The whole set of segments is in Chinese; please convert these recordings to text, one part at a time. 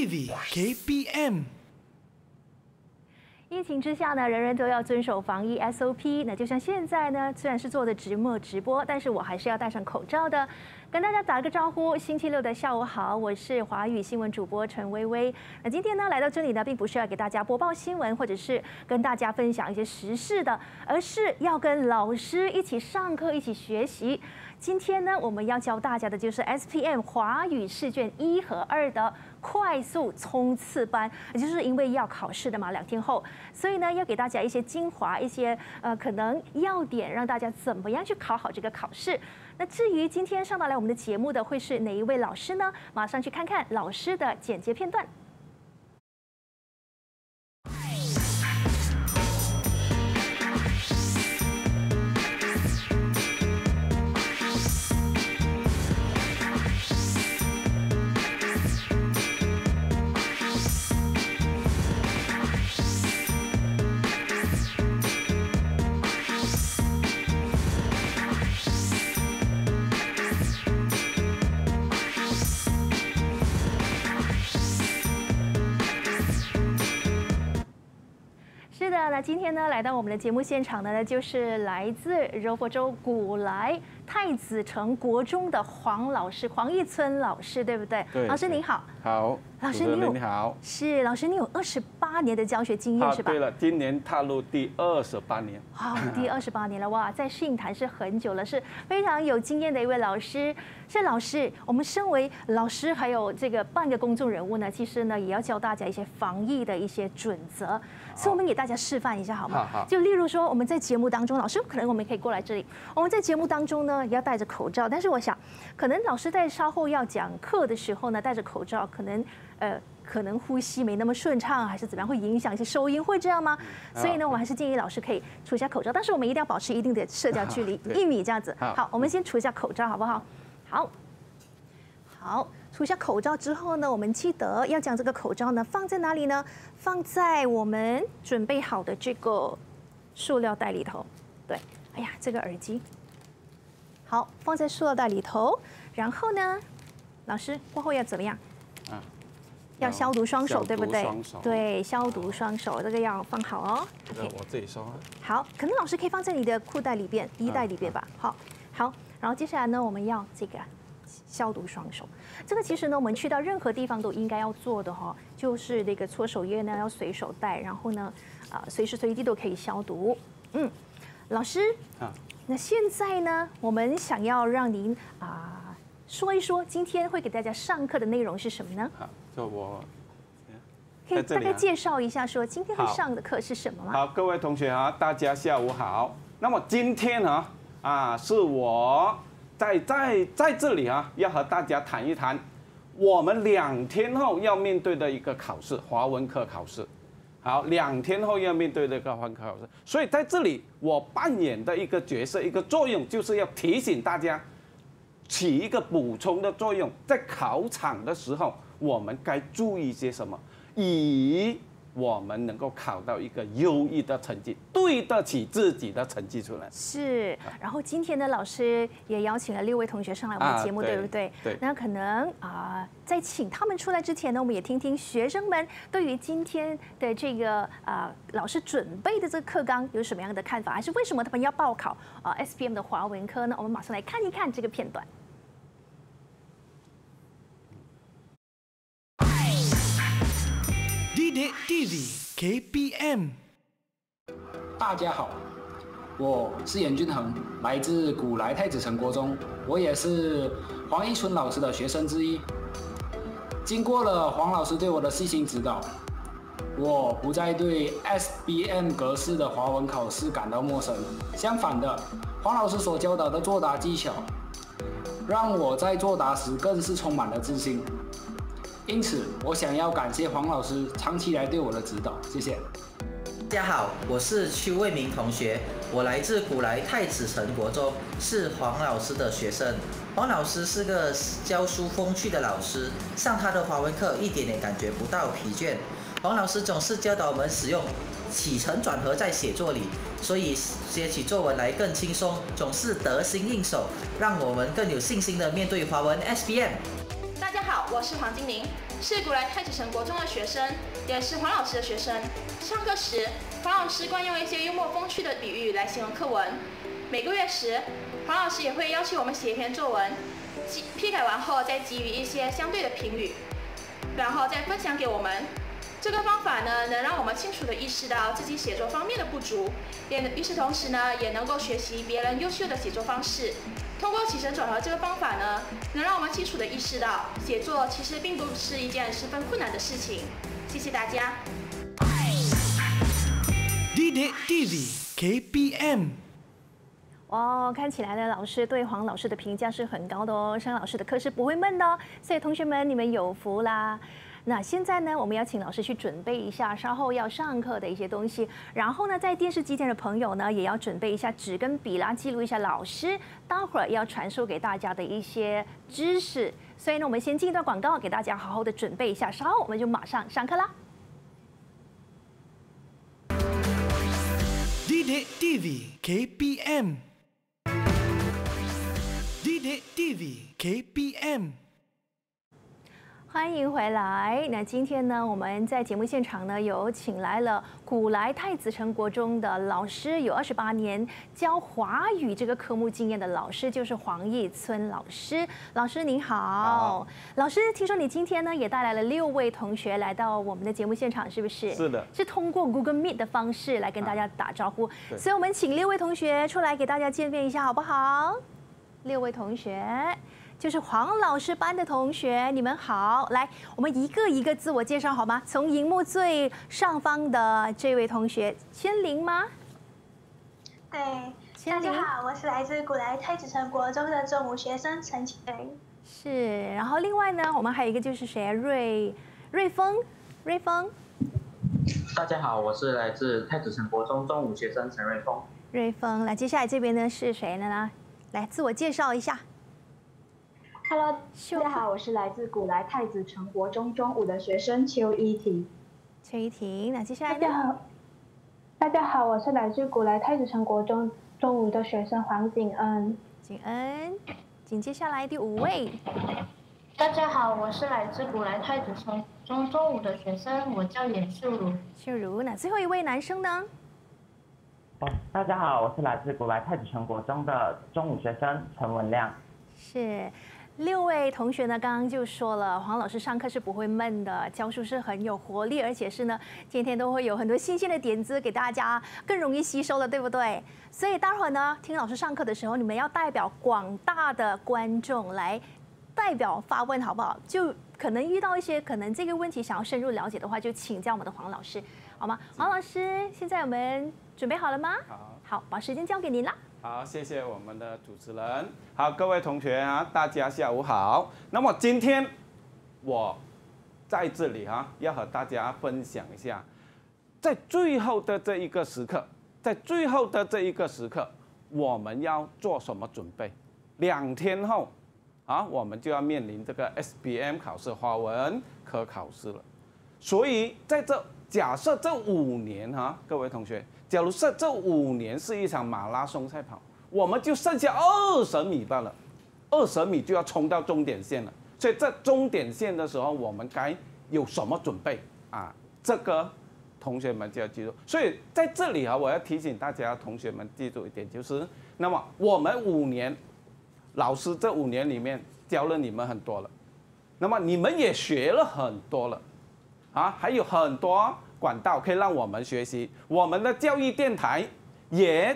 KPM。疫情之下呢，人人都要遵守防疫 SOP。那就像现在呢，虽然是做的直播直播，但是我还是要戴上口罩的，跟大家打个招呼。星期六的下午好，我是华语新闻主播陈薇薇。那今天呢，来到这里呢，并不是要给大家播报新闻或者是跟大家分享一些时事的，而是要跟老师一起上课，一起学习。今天呢，我们要教大家的就是 SPM 华语试卷一和二的快速冲刺班，也就是因为要考试的嘛，两天后，所以呢，要给大家一些精华，一些呃可能要点，让大家怎么样去考好这个考试。那至于今天上到来我们的节目的会是哪一位老师呢？马上去看看老师的简介片段。今天呢，来到我们的节目现场的呢，就是来自柔佛州古来太子城国中的黄老师，黄义村老师，对不对？对。老师您好。好。老师您有你好。是老师，你有二十八年的教学经验是吧？对了，今年踏入第二十八年。好，第二十八年了哇，在适应坛是很久了，是非常有经验的一位老师。是老师，我们身为老师，还有这个半个公众人物呢，其实呢，也要教大家一些防疫的一些准则。所以我们给大家示范一下好吗？就例如说我们在节目当中，老师可能我们可以过来这里。我们在节目当中呢要戴着口罩，但是我想，可能老师在稍后要讲课的时候呢戴着口罩，可能呃可能呼吸没那么顺畅，还是怎么样，会影响一些收音，会这样吗？所以呢，我还是建议老师可以除一下口罩，但是我们一定要保持一定的社交距离，一米这样子。好，我们先除一下口罩，好不好？好，好。涂下口罩之后呢，我们记得要将这个口罩呢放在哪里呢？放在我们准备好的这个塑料袋里头。对，哎呀，这个耳机，好，放在塑料袋里头。然后呢，老师过后要怎么样？嗯，要消毒双手，对不对？对，消毒双手，这个要放好哦。我自己收。好，可能老师可以放在你的裤袋里边、衣袋里边吧。好，好，然后接下来呢，我们要这个。消毒双手，这个其实呢，我们去到任何地方都应该要做的哈，就是那个搓手液呢要随手带，然后呢，啊，随时随地都可以消毒。嗯，老师，啊，那现在呢，我们想要让您啊说一说，今天会给大家上课的内容是什么呢？好，就我，可以大概介绍一下，说今天会上的课是什么吗？好，各位同学啊，大家下午好。那么今天啊啊，是我。在在在这里啊，要和大家谈一谈，我们两天后要面对的一个考试——华文科考试。好，两天后要面对的个文科考试，所以在这里我扮演的一个角色、一个作用，就是要提醒大家，起一个补充的作用，在考场的时候我们该注意些什么？以。我们能够考到一个优异的成绩，对得起自己的成绩出来。是，然后今天的老师也邀请了六位同学上来我们节目，对不对？对。那可能啊，在请他们出来之前呢，我们也听听学生们对于今天的这个啊老师准备的这个课纲有什么样的看法，还是为什么他们要报考啊 S B M 的华文科呢？我们马上来看一看这个片段。TVKPM，大家好，我是严俊衡，来自古来太子陈国中，我也是黄一春老师的学生之一。经过了黄老师对我的细心指导，我不再对 SBM 格式的华文考试感到陌生。相反的，黄老师所教导的作答技巧，让我在作答时更是充满了自信。因此，我想要感谢黄老师长期来对我的指导，谢谢。大家好，我是邱卫明同学，我来自古来太子陈国中，是黄老师的学生。黄老师是个教书风趣的老师，上他的华文课一点点感觉不到疲倦。黄老师总是教导我们使用起承转合在写作里，所以写起作文来更轻松，总是得心应手，让我们更有信心地面对华文 S B M。我是黄金玲，是古来太子城国中的学生，也是黄老师的学生。上课时，黄老师惯用一些幽默风趣的比喻来形容课文。每个月时，黄老师也会要求我们写一篇作文，批改完后再给予一些相对的评语，然后再分享给我们。这个方法呢，能让我们清楚地意识到自己写作方面的不足，也与此同时呢，也能够学习别人优秀的写作方式。通过起神转合这个方法呢，能让我们清楚的意识到，写作其实并不是一件十分困难的事情。谢谢大家。D D T Z K P M。哦，看起来呢，老师对黄老师的评价是很高的哦。山老师的课是不会闷的，哦，所以同学们你们有福啦。那现在呢，我们要请老师去准备一下，稍后要上课的一些东西。然后呢，在电视机前的朋友呢，也要准备一下纸跟笔啦，记录一下老师待会儿要传授给大家的一些知识。所以呢，我们先进一段广告，给大家好好的准备一下，稍后我们就马上上课啦。D D T V K P M D D T V K P M 欢迎回来。那今天呢，我们在节目现场呢，有请来了古来太子成国中的老师，有二十八年教华语这个科目经验的老师，就是黄义村老师。老师您好，老师，听说你今天呢也带来了六位同学来到我们的节目现场，是不是？是的，是通过 Google Meet 的方式来跟大家打招呼。所以，我们请六位同学出来给大家见面一下，好不好？六位同学。就是黄老师班的同学，你们好，来，我们一个一个自我介绍好吗？从荧幕最上方的这位同学，千灵吗？对，大家好，我是来自古来太子城国中的中午学生陈千。哎，是。然后另外呢，我们还有一个就是谁？瑞瑞峰，瑞峰。大家好，我是来自太子城国中中午学生陈瑞峰。瑞峰，来，接下来这边呢是谁呢？来，自我介绍一下。Hello，大家好，我是来自古来太子城国中中午的学生邱依婷。邱依婷，那接下来大家好，大家好，我是来自古来太子城国中中午的学生黄景恩。景恩，紧接下来第五位。大家好，我是来自古来太子城中中午的学生，我叫严秀如。秀如，那最后一位男生呢？哦，大家好，我是来自古来太子城国中的中午学生陈文亮。是。六位同学呢，刚刚就说了，黄老师上课是不会闷的，教书是很有活力，而且是呢，天天都会有很多新鲜的点子给大家，更容易吸收了，对不对？所以待会儿呢，听老师上课的时候，你们要代表广大的观众来代表发问，好不好？就可能遇到一些可能这个问题，想要深入了解的话，就请教我们的黄老师，好吗？黄老师，现在我们准备好了吗？好，好，把时间交给您了。好，谢谢我们的主持人。好，各位同学，啊，大家下午好。那么今天我在这里啊，要和大家分享一下，在最后的这一个时刻，在最后的这一个时刻，我们要做什么准备？两天后啊，我们就要面临这个 SBM 考试华文科考试了。所以在这假设这五年哈，各位同学。假如是这五年是一场马拉松赛跑，我们就剩下二十米罢了，二十米就要冲到终点线了。所以，在终点线的时候，我们该有什么准备啊？这个同学们就要记住。所以在这里啊，我要提醒大家，同学们记住一点，就是那么我们五年，老师这五年里面教了你们很多了，那么你们也学了很多了，啊，还有很多。管道可以让我们学习，我们的教育电台也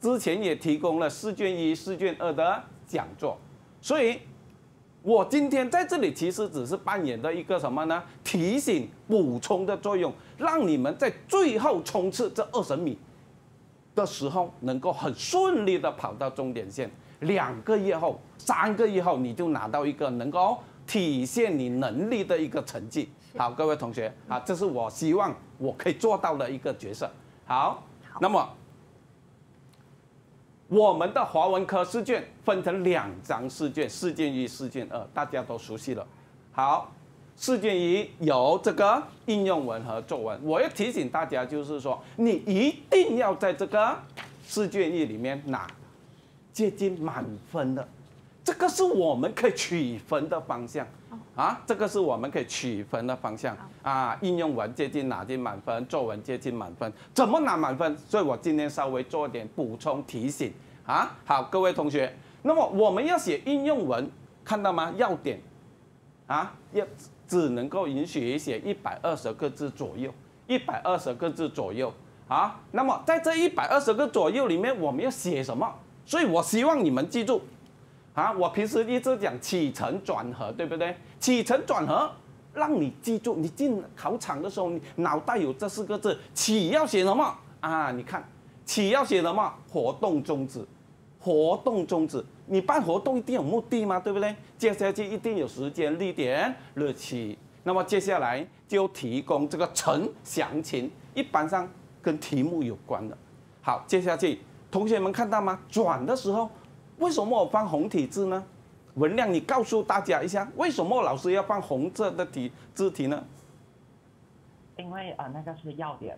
之前也提供了试卷一、试卷二的讲座，所以，我今天在这里其实只是扮演的一个什么呢？提醒、补充的作用，让你们在最后冲刺这二十米的时候能够很顺利的跑到终点线。两个月后、三个月后，你就拿到一个能够体现你能力的一个成绩。好，各位同学，啊，这是我希望我可以做到的一个角色。好，那么我们的华文科试卷分成两张试卷，试卷一、试卷二，大家都熟悉了。好，试卷一有这个应用文和作文，我要提醒大家，就是说你一定要在这个试卷一里面拿接近满分的，这个是我们可以取分的方向。啊，这个是我们可以取分的方向啊。应用文接近哪进满分？作文接近满分？怎么拿满分？所以我今天稍微做点补充提醒啊。好，各位同学，那么我们要写应用文，看到吗？要点啊，要只能够允许写一百二十个字左右，一百二十个字左右啊。那么在这一百二十个左右里面，我们要写什么？所以我希望你们记住。啊，我平时一直讲起承转合，对不对？起承转合，让你记住，你进考场的时候，你脑袋有这四个字。起要写什么啊？你看，起要写什么？活动宗旨，活动宗旨。你办活动一定有目的吗？对不对？接下去一定有时间、地点、日期。那么接下来就提供这个承详情，一般上跟题目有关的。好，接下去同学们看到吗？转的时候。为什么我放红体字呢？文亮，你告诉大家一下，为什么老师要放红色的体字体呢？因为啊，那个是要点，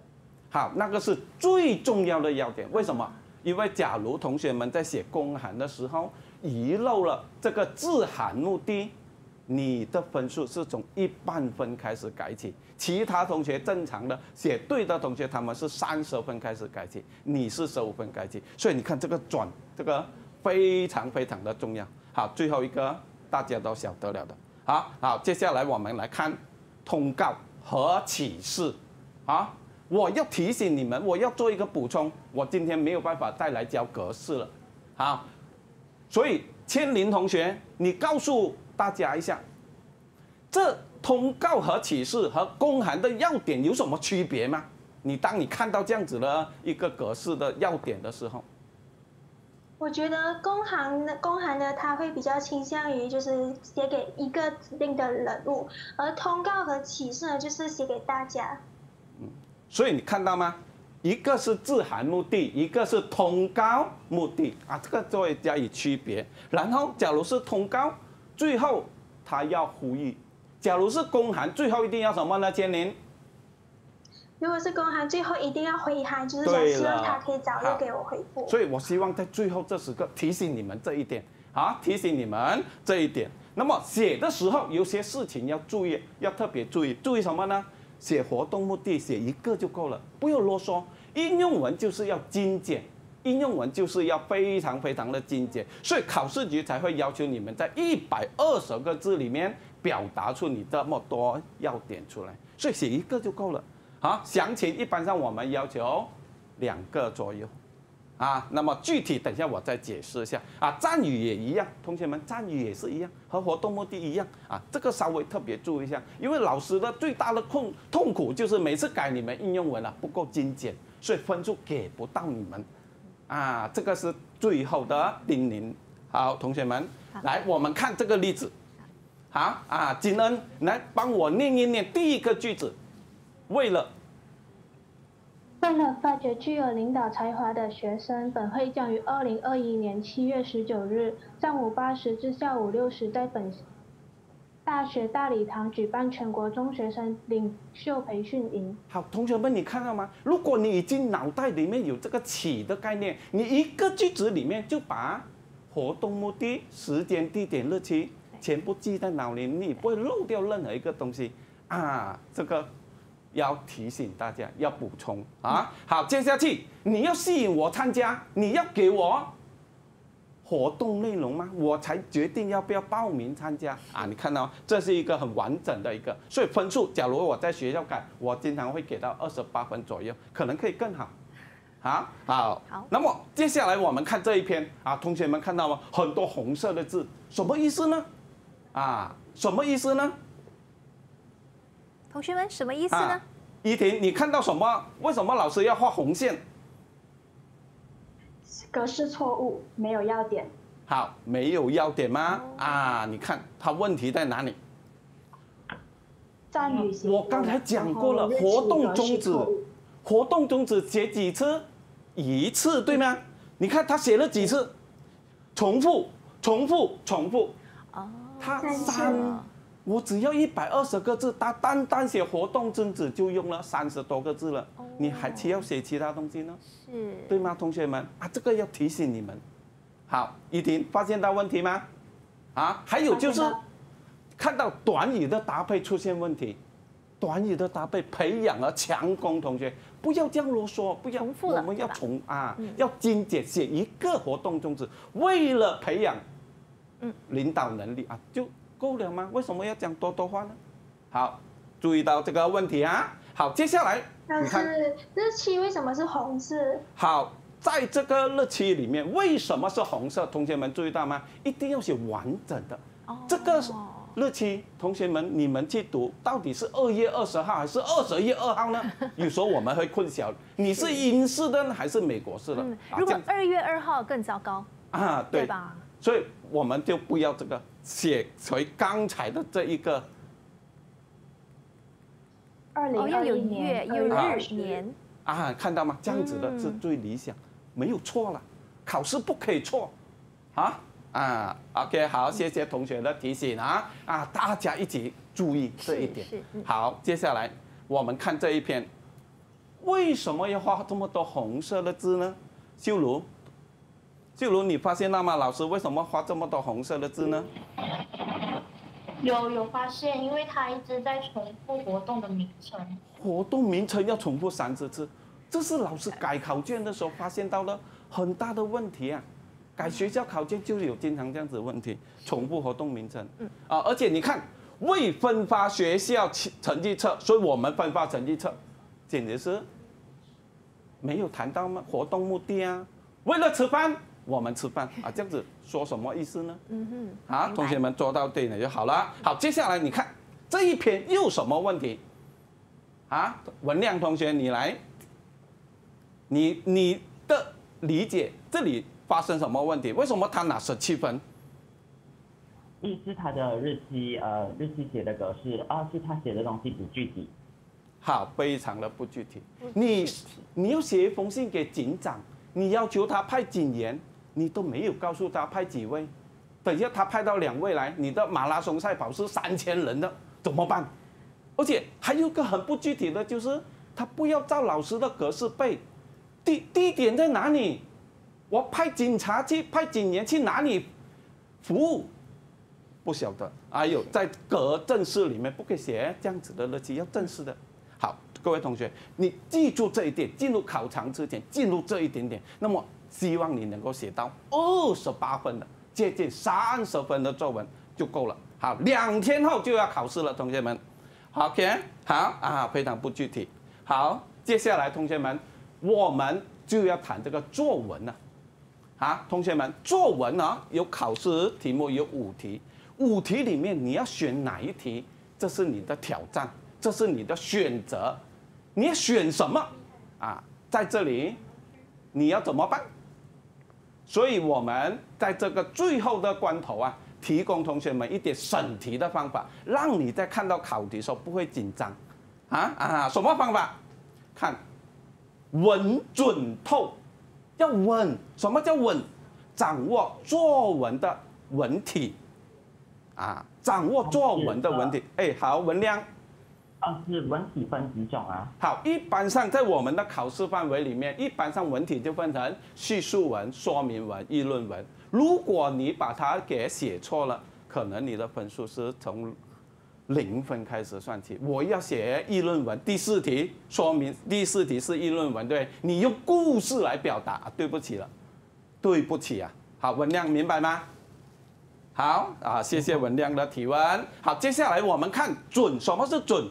好，那个是最重要的要点。为什么？因为假如同学们在写公函的时候遗漏了这个字函目的，你的分数是从一半分开始改起；其他同学正常的写对的同学，他们是三十分开始改起，你是十五分改起。所以你看这个转这个。非常非常的重要，好，最后一个大家都晓得了的，好好，接下来我们来看通告和启示，好，我要提醒你们，我要做一个补充，我今天没有办法再来教格式了，好，所以千林同学，你告诉大家一下，这通告和启示和公函的要点有什么区别吗？你当你看到这样子的一个格式的要点的时候。我觉得公函呢，公函呢，它会比较倾向于就是写给一个指定的人物，而通告和启示呢，就是写给大家。嗯，所以你看到吗？一个是致函目的，一个是通告目的啊，这个作为加以区别。然后，假如是通告，最后他要呼吁；假如是公函，最后一定要什么呢？签名。如果是工行，最后一定要回函，就是希望他可以早日给我回复。所以，我希望在最后这时刻提醒你们这一点，啊，提醒你们这一点。那么写的时候，有些事情要注意，要特别注意，注意什么呢？写活动目的，写一个就够了，不要啰嗦。应用文就是要精简，应用文就是要非常非常的精简。所以考试局才会要求你们在一百二十个字里面表达出你这么多要点出来，所以写一个就够了。啊，详情一般上我们要求两个左右，啊，那么具体等下我再解释一下啊。赞语也一样，同学们，赞语也是一样，和活动目的一样啊。这个稍微特别注意一下，因为老师的最大的痛痛苦就是每次改你们应用文了不够精简，所以分数给不到你们啊。这个是最后的叮咛。好，同学们，来，我们看这个例子。好啊，金恩，来帮我念一念第一个句子，为了。为了发掘具有领导才华的学生，本会将于二零二一年七月十九日上午八时至下午六时，在本大学大礼堂举办全国中学生领袖培训营。好，同学们，你看到吗？如果你已经脑袋里面有这个起的概念，你一个句子里面就把活动目的、时间、地点、日期全部记在脑里，你不会漏掉任何一个东西啊！这个。要提醒大家要补充啊！好，接下去你要吸引我参加，你要给我活动内容吗？我才决定要不要报名参加啊！你看到吗？这是一个很完整的一个，所以分数，假如我在学校改，我经常会给到二十八分左右，可能可以更好啊！好，好，那么接下来我们看这一篇啊，同学们看到吗？很多红色的字什么意思呢？啊，什么意思呢？同学们，什么意思呢？依婷，你看到什么？为什么老师要画红线？格式错误，没有要点。好，没有要点吗？啊，你看他问题在哪里？在旅行。我刚才讲过了，活动终止，活动终止写几次？一次，对吗？你看他写了几次？重复，重复，重复。哦。他三。我只要一百二十个字，他单单写活动宗旨就用了三十多个字了，你还需要写其他东西呢？是，对吗，同学们？啊，这个要提醒你们。好，一婷发现到问题吗？啊，还有就是看到短语的搭配出现问题，短语的搭配培养了强攻同学，不要这样啰嗦，不要，重复我们要重啊，要精简写一个活动宗旨，为了培养嗯领导能力啊，就。够了吗？为什么要讲多多话呢？好，注意到这个问题啊！好，接下来，老师，日期为什么是红色？好，在这个日期里面，为什么是红色？同学们注意到吗？一定要写完整的。哦。这个日期，同学们，你们去读，到底是二月二十号还是二十一二号呢？有时候我们会混淆，你是英式的还是美国式的？如果二月二号更糟糕啊，对吧？所以我们就不要这个。写回刚才的这一个，二零二一年啊，看到吗？这样子的是最理想，没有错了，考试不可以错，啊啊，OK，好，谢谢同学的提醒啊啊，大家一起注意这一点。好，接下来我们看这一篇，为什么要画这么多红色的字呢？修如。就如你发现了吗？老师为什么画这么多红色的字呢？有有发现，因为他一直在重复活动的名称。活动名称要重复三十次，这是老师改考卷的时候发现到了很大的问题啊！改学校考卷就是有经常这样子问题，重复活动名称。嗯。啊，而且你看，未分发学校成绩册，所以我们分发成绩册，简直是没有谈到吗？活动目的啊，为了吃饭。我们吃饭啊，这样子说什么意思呢？嗯哼，啊，同学们做到对了就好了。好，接下来你看这一篇又什么问题？啊，文亮同学，你来，你你的理解这里发生什么问题？为什么他拿十七分？一是他的日期，呃，日期写的格式；二是他写的东西不具体。好，非常的不具体。你你要写一封信给警长，你要求他派警员。你都没有告诉他派几位，等一下他派到两位来，你的马拉松赛跑是三千人的怎么办？而且还有个很不具体的，就是他不要照老师的格式背，地地点在哪里？我派警察去，派警员去哪里服务？不晓得。还有在格正式里面不可以写这样子的那些要正式的。好，各位同学，你记住这一点，进入考场之前，进入这一点点，那么。希望你能够写到二十八分的，接近三十分的作文就够了。好，两天后就要考试了，同学们。好，OK，好啊，非常不具体。好，接下来同学们，我们就要谈这个作文了。好，同学们，作文呢有考试题目，有五题，五题里面你要选哪一题？这是你的挑战，这是你的选择，你要选什么？啊，在这里，你要怎么办？所以，我们在这个最后的关头啊，提供同学们一点审题的方法，让你在看到考题的时候不会紧张。啊啊，什么方法？看，稳、准、透，要稳。什么叫稳？掌握作文的文体，啊，掌握作文的文体。哎，好，文亮。啊，是文体分几种啊？好，一般上在我们的考试范围里面，一般上文体就分成叙述文、说明文、议论文。如果你把它给写错了，可能你的分数是从零分开始算起。我要写议论文第四题，说明第四题是议论文，对，你用故事来表达，对不起了，对不起啊。好，文亮，明白吗？好啊，谢谢文亮的提问。好，接下来我们看准，什么是准？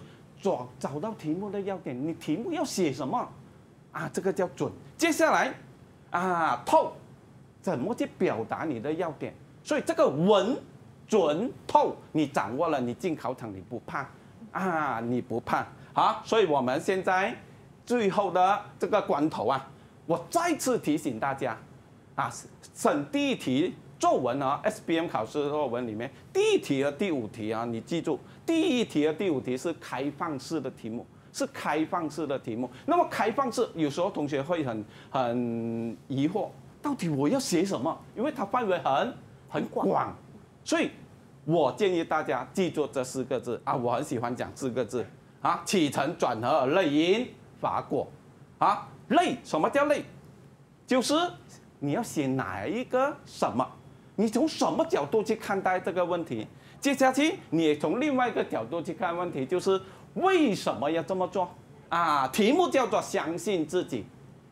找找到题目的要点，你题目要写什么啊？这个叫准。接下来，啊透，怎么去表达你的要点？所以这个文、准、透，你掌握了，你进考场你不怕啊，你不怕好，所以我们现在最后的这个关头啊，我再次提醒大家啊，省一题作文啊，SBM 考试作文里面，第一题和第五题啊，你记住。第一题和第五题是开放式的题目，是开放式的题目。那么开放式，有时候同学会很很疑惑，到底我要写什么？因为它范围很很广，所以，我建议大家记住这四个字啊，我很喜欢讲四个字啊，起承转合，累因法果，啊，累什么叫累？就是你要写哪一个什么，你从什么角度去看待这个问题？接下去，你从另外一个角度去看问题，就是为什么要这么做啊？题目叫做“相信自己”，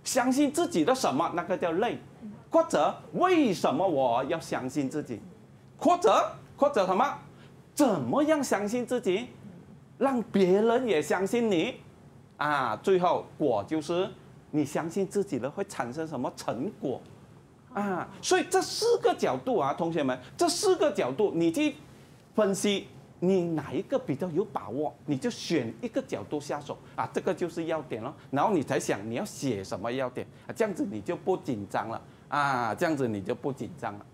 相信自己的什么？那个叫累，或者为什么我要相信自己？或者或者什么？怎么样相信自己？让别人也相信你啊？最后果就是你相信自己的会产生什么成果啊？所以这四个角度啊，同学们，这四个角度你去。分析你哪一个比较有把握，你就选一个角度下手啊，这个就是要点了。然后你才想你要写什么要点啊，这样子你就不紧张了啊，这样子你就不紧张了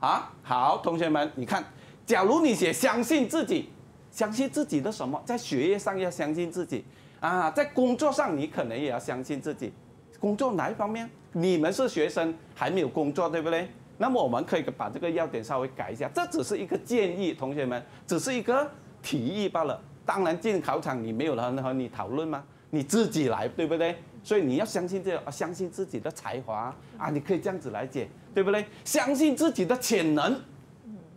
啊。好，同学们，你看，假如你写相信自己，相信自己的什么，在学业上要相信自己啊，在工作上你可能也要相信自己，工作哪一方面？你们是学生还没有工作，对不对？那么我们可以把这个要点稍微改一下，这只是一个建议，同学们，只是一个提议罢了。当然进考场你没有人和你讨论吗？你自己来，对不对？所以你要相信这个，相信自己的才华啊！你可以这样子来解，对不对？相信自己的潜能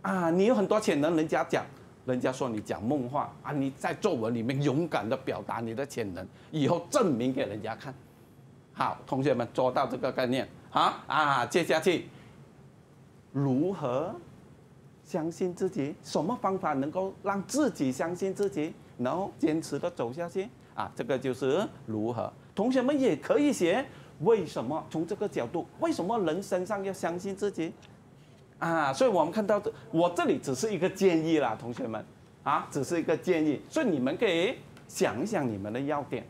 啊！你有很多潜能，人家讲，人家说你讲梦话啊！你在作文里面勇敢地表达你的潜能，以后证明给人家看好。同学们做到这个概念啊啊，接下去。如何相信自己？什么方法能够让自己相信自己，然后坚持的走下去？啊，这个就是如何。同学们也可以写，为什么从这个角度？为什么人身上要相信自己？啊，所以我们看到这，我这里只是一个建议啦，同学们啊，只是一个建议，所以你们可以想一想你们的要点。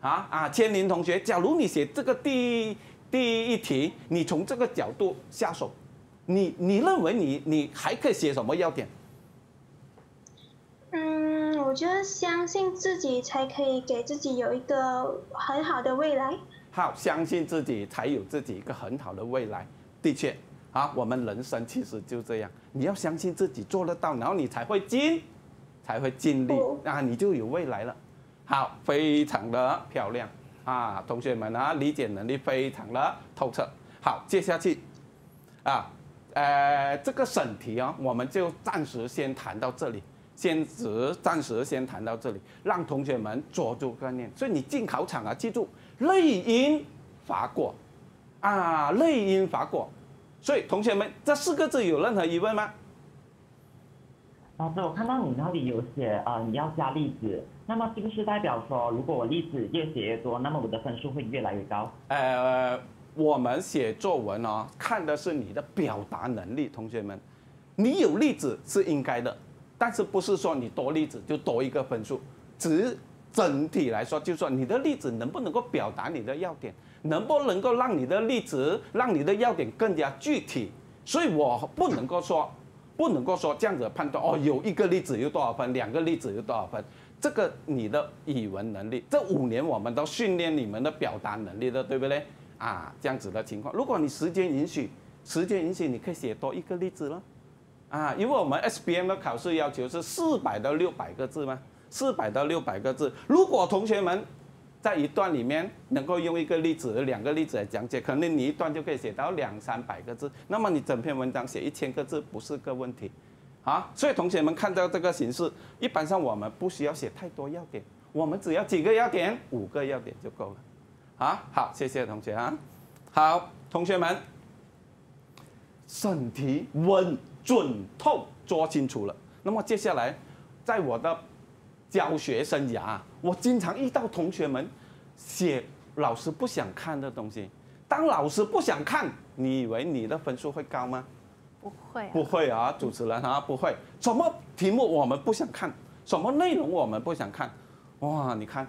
啊啊，千林同学，假如你写这个第第一题，你从这个角度下手。你你认为你你还可以写什么要点？嗯，我觉得相信自己才可以给自己有一个很好的未来。好，相信自己才有自己一个很好的未来。的确，啊，我们人生其实就这样，你要相信自己做得到，然后你才会尽，才会尽力，啊，你就有未来了。好，非常的漂亮，啊，同学们啊，理解能力非常的透彻。好，接下去，啊。呃，这个审题啊，我们就暂时先谈到这里，先只暂时先谈到这里，让同学们抓住概念。所以你进考场啊，记住内因、法果啊，内因法果。所以同学们，这四个字有任何疑问吗？老师，我看到你那里有写啊，你要加例子，那么是不是代表说，如果我例子越写越多，那么我的分数会越来越高？呃。我们写作文哦，看的是你的表达能力。同学们，你有例子是应该的，但是不是说你多例子就多一个分数？只整体来说，就是说你的例子能不能够表达你的要点，能不能够让你的例子让你的要点更加具体？所以我不能够说，不能够说这样子判断哦，有一个例子有多少分，两个例子有多少分？这个你的语文能力，这五年我们都训练你们的表达能力的，对不对？啊，这样子的情况，如果你时间允许，时间允许，你可以写多一个例子了。啊，因为我们 S B M 的考试要求是四百到六百个字吗？四百到六百个字。如果同学们在一段里面能够用一个例子、两个例子来讲解，肯定你一段就可以写到两三百个字。那么你整篇文章写一千个字不是个问题啊。所以同学们看到这个形式，一般上我们不需要写太多要点，我们只要几个要点，五个要点就够了。啊，好，谢谢同学啊，好，同学们，审题稳、准、透，抓清楚了。那么接下来，在我的教学生涯我经常遇到同学们写老师不想看的东西。当老师不想看，你以为你的分数会高吗？不会。不会啊，主持人啊，不会。什么题目我们不想看？什么内容我们不想看？哇，你看，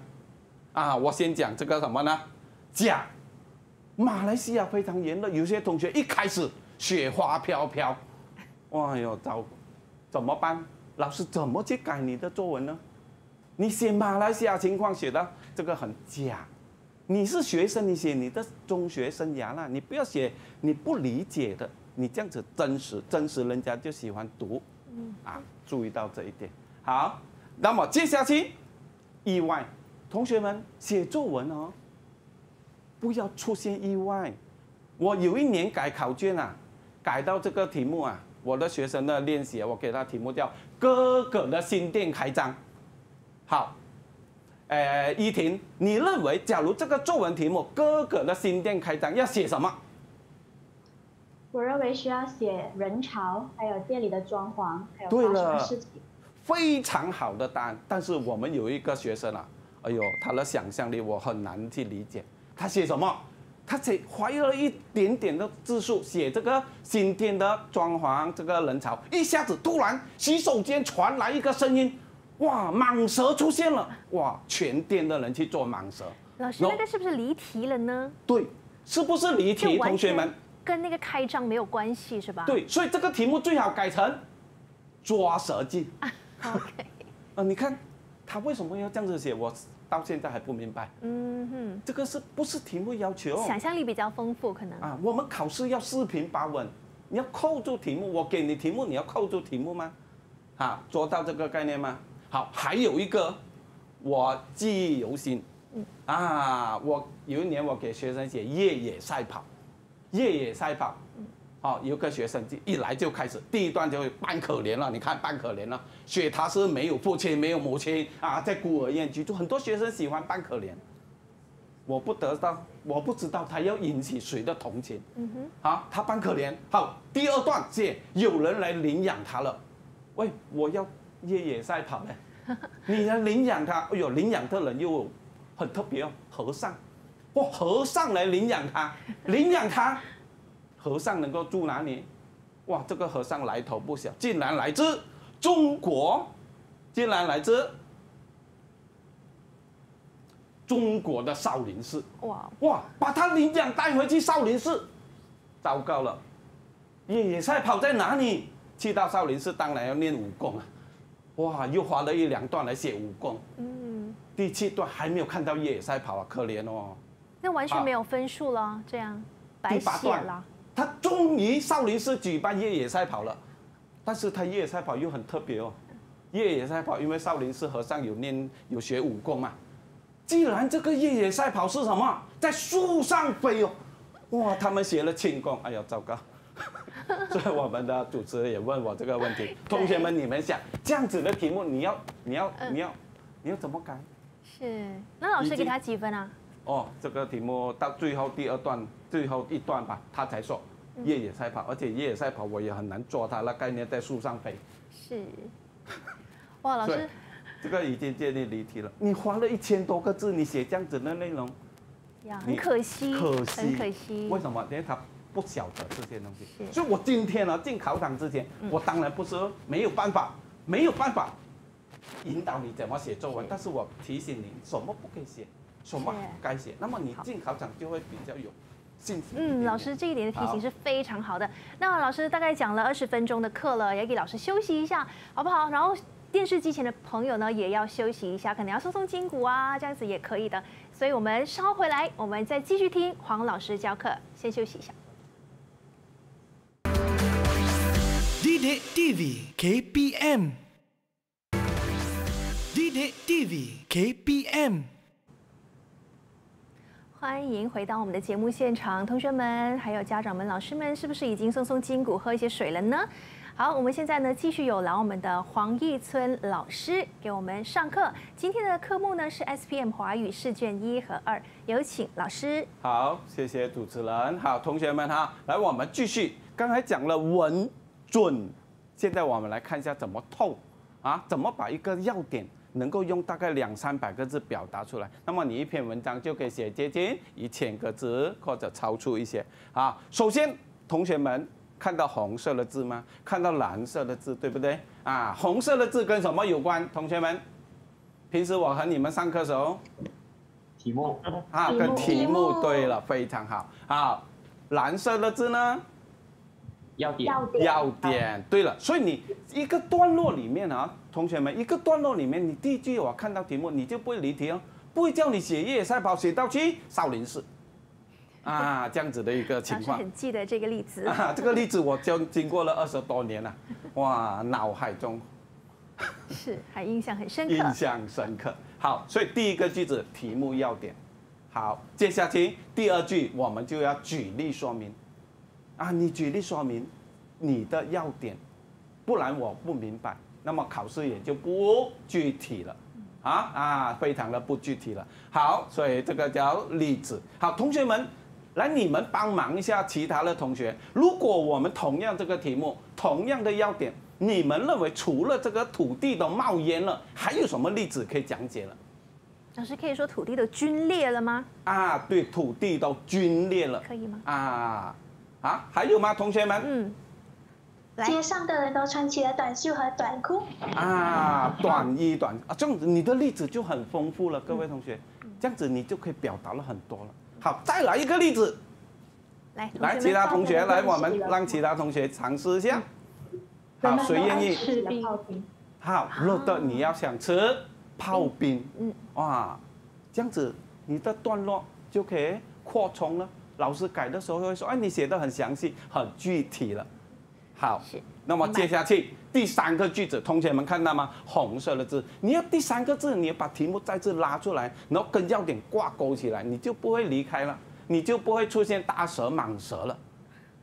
啊，我先讲这个什么呢？假，马来西亚非常炎热，有些同学一开始雪花飘飘，哎呦，糟，怎么办？老师怎么去改你的作文呢？你写马来西亚情况写的这个很假，你是学生，你写你的中学生涯啦，你不要写你不理解的，你这样子真实，真实人家就喜欢读，啊，注意到这一点。好，那么接下去意外，同学们写作文哦。不要出现意外。我有一年改考卷啊，改到这个题目啊，我的学生的练习，我给他题目叫“哥哥的新店开张”。好，呃，依婷，你认为假如这个作文题目“哥哥的新店开张”要写什么？我认为需要写人潮，还有店里的装潢，还有发生的事情。非常好的答案，但是我们有一个学生啊，哎呦，他的想象力我很难去理解。他写什么？他写怀了一点点的字数，写这个新店的装潢，这个人潮一下子突然洗手间传来一个声音，哇，蟒蛇出现了！哇，全店的人去做蟒蛇。老师，那个是不是离题了呢？对，是不是离题？同学们，跟那个开张没有关系是吧？对，所以这个题目最好改成抓蛇记。啊，你看他为什么要这样子写我？到现在还不明白，嗯哼，这个是不是题目要求？想象力比较丰富，可能啊。我们考试要四平八稳，你要扣住题目。我给你题目，你要扣住题目吗？啊，做到这个概念吗？好，还有一个，我记忆犹新啊。我有一年我给学生写越野赛跑，越野赛跑。好，有个学生就一来就开始，第一段就扮可怜了。你看，扮可怜了，所以他是没有父亲，没有母亲啊，在孤儿院居住。很多学生喜欢扮可怜，我不得到，我不知道他要引起谁的同情。嗯哼，好，他扮可怜。好，第二段借有人来领养他了。喂，我要越野赛跑呢。你来领养他。哎呦，领养的人又很特别哦，和尚。哇，和尚来领养他，领养他。和尚能够住哪里？哇，这个和尚来头不小，竟然来自中国，竟然来自中国的少林寺。哇哇，把他领奖带回去少林寺，糟糕了，野野赛跑在哪里？去到少林寺当然要练武功啊。哇，又花了一两段来写武功。嗯。第七段还没有看到越野赛跑啊，可怜哦。那完全没有分数了，这样白写了。他终于少林寺举办越野赛跑了，但是他越野赛跑又很特别哦。越野赛跑因为少林寺和尚有练有学武功嘛。既然这个越野赛跑是什么，在树上飞哦。哇，他们学了轻功，哎呀，糟糕。所以我们的主持人也问我这个问题。同学们，你们想这样子的题目，你要你要你要你要怎么改？是，那老师给他几分啊？哦，这个题目到最后第二段最后一段吧，他才说。越野赛跑，而且越野赛跑我也很难抓它，那概念在树上飞。是，哇，老师，这个已经建立离题了。你花了一千多个字，你写这样子的内容，呀，很可惜，可惜，可惜。为什么？因为他不晓得这些东西。所以，我今天呢，进考场之前，我当然不是没有办法，没有办法引导你怎么写作文。但是我提醒你，什么不可以写，什么该写，那么你进考场就会比较有。嗯，老师这一点的提醒是非常好的。那老师大概讲了二十分钟的课了，也给老师休息一下，好不好？然后电视机前的朋友呢，也要休息一下，可能要松松筋骨啊，这样子也可以的。所以，我们稍回来，我们再继续听黄老师教课。先休息一下。D D T V K P M。D D T V K P M。欢迎回到我们的节目现场，同学们还有家长们、老师们，是不是已经松松筋骨、喝一些水了呢？好，我们现在呢继续有劳我们的黄义村老师给我们上课。今天的科目呢是 S P M 华语试卷一和二，有请老师。好，谢谢主持人。好，同学们哈，来我们继续，刚才讲了稳准，现在我们来看一下怎么透啊，怎么把一个要点。能够用大概两三百个字表达出来，那么你一篇文章就可以写接近一千个字或者超出一些啊。首先，同学们看到红色的字吗？看到蓝色的字，对不对？啊，红色的字跟什么有关？同学们，平时我和你们上课时候，题目啊，跟题目对了，非常好。好，蓝色的字呢，要点要点，对了，所以你一个段落里面啊。同学们，一个段落里面，你第一句我看到题目，你就不会离题哦，不会叫你写夜赛跑，写到去少林寺，啊，这样子的一个情况。老很记得这个例子。这个例子我教经过了二十多年了，哇，脑海中是，还印象很深刻。印象深刻。好，所以第一个句子题目要点，好，接下去第二句我们就要举例说明，啊，你举例说明你的要点，不然我不明白。那么考试也就不具体了，啊啊，非常的不具体了。好，所以这个叫例子。好，同学们，来你们帮忙一下其他的同学。如果我们同样这个题目，同样的要点，你们认为除了这个土地都冒烟了，还有什么例子可以讲解了？老师可以说土地都龟裂了吗？啊，对，土地都龟裂了，可以吗？啊啊，还有吗？同学们？嗯。街上的人都穿起了短袖和短裤啊，短衣短啊，这样子你的例子就很丰富了，各位同学，这样子你就可以表达了很多了。好，再来一个例子，来来，其他同学来，我们让其他同学尝试一下。好，谁愿意吃冰？好，乐乐，你要想吃泡冰，嗯，哇，这样子你的段落就可以扩充了。老师改的时候会说，哎，你写的很详细，很具体了。好，那么接下去第三个句子，同学们看到吗？红色的字，你要第三个字，你要把题目再次拉出来，然后跟要点挂钩起来，你就不会离开了，你就不会出现大蛇蟒蛇了，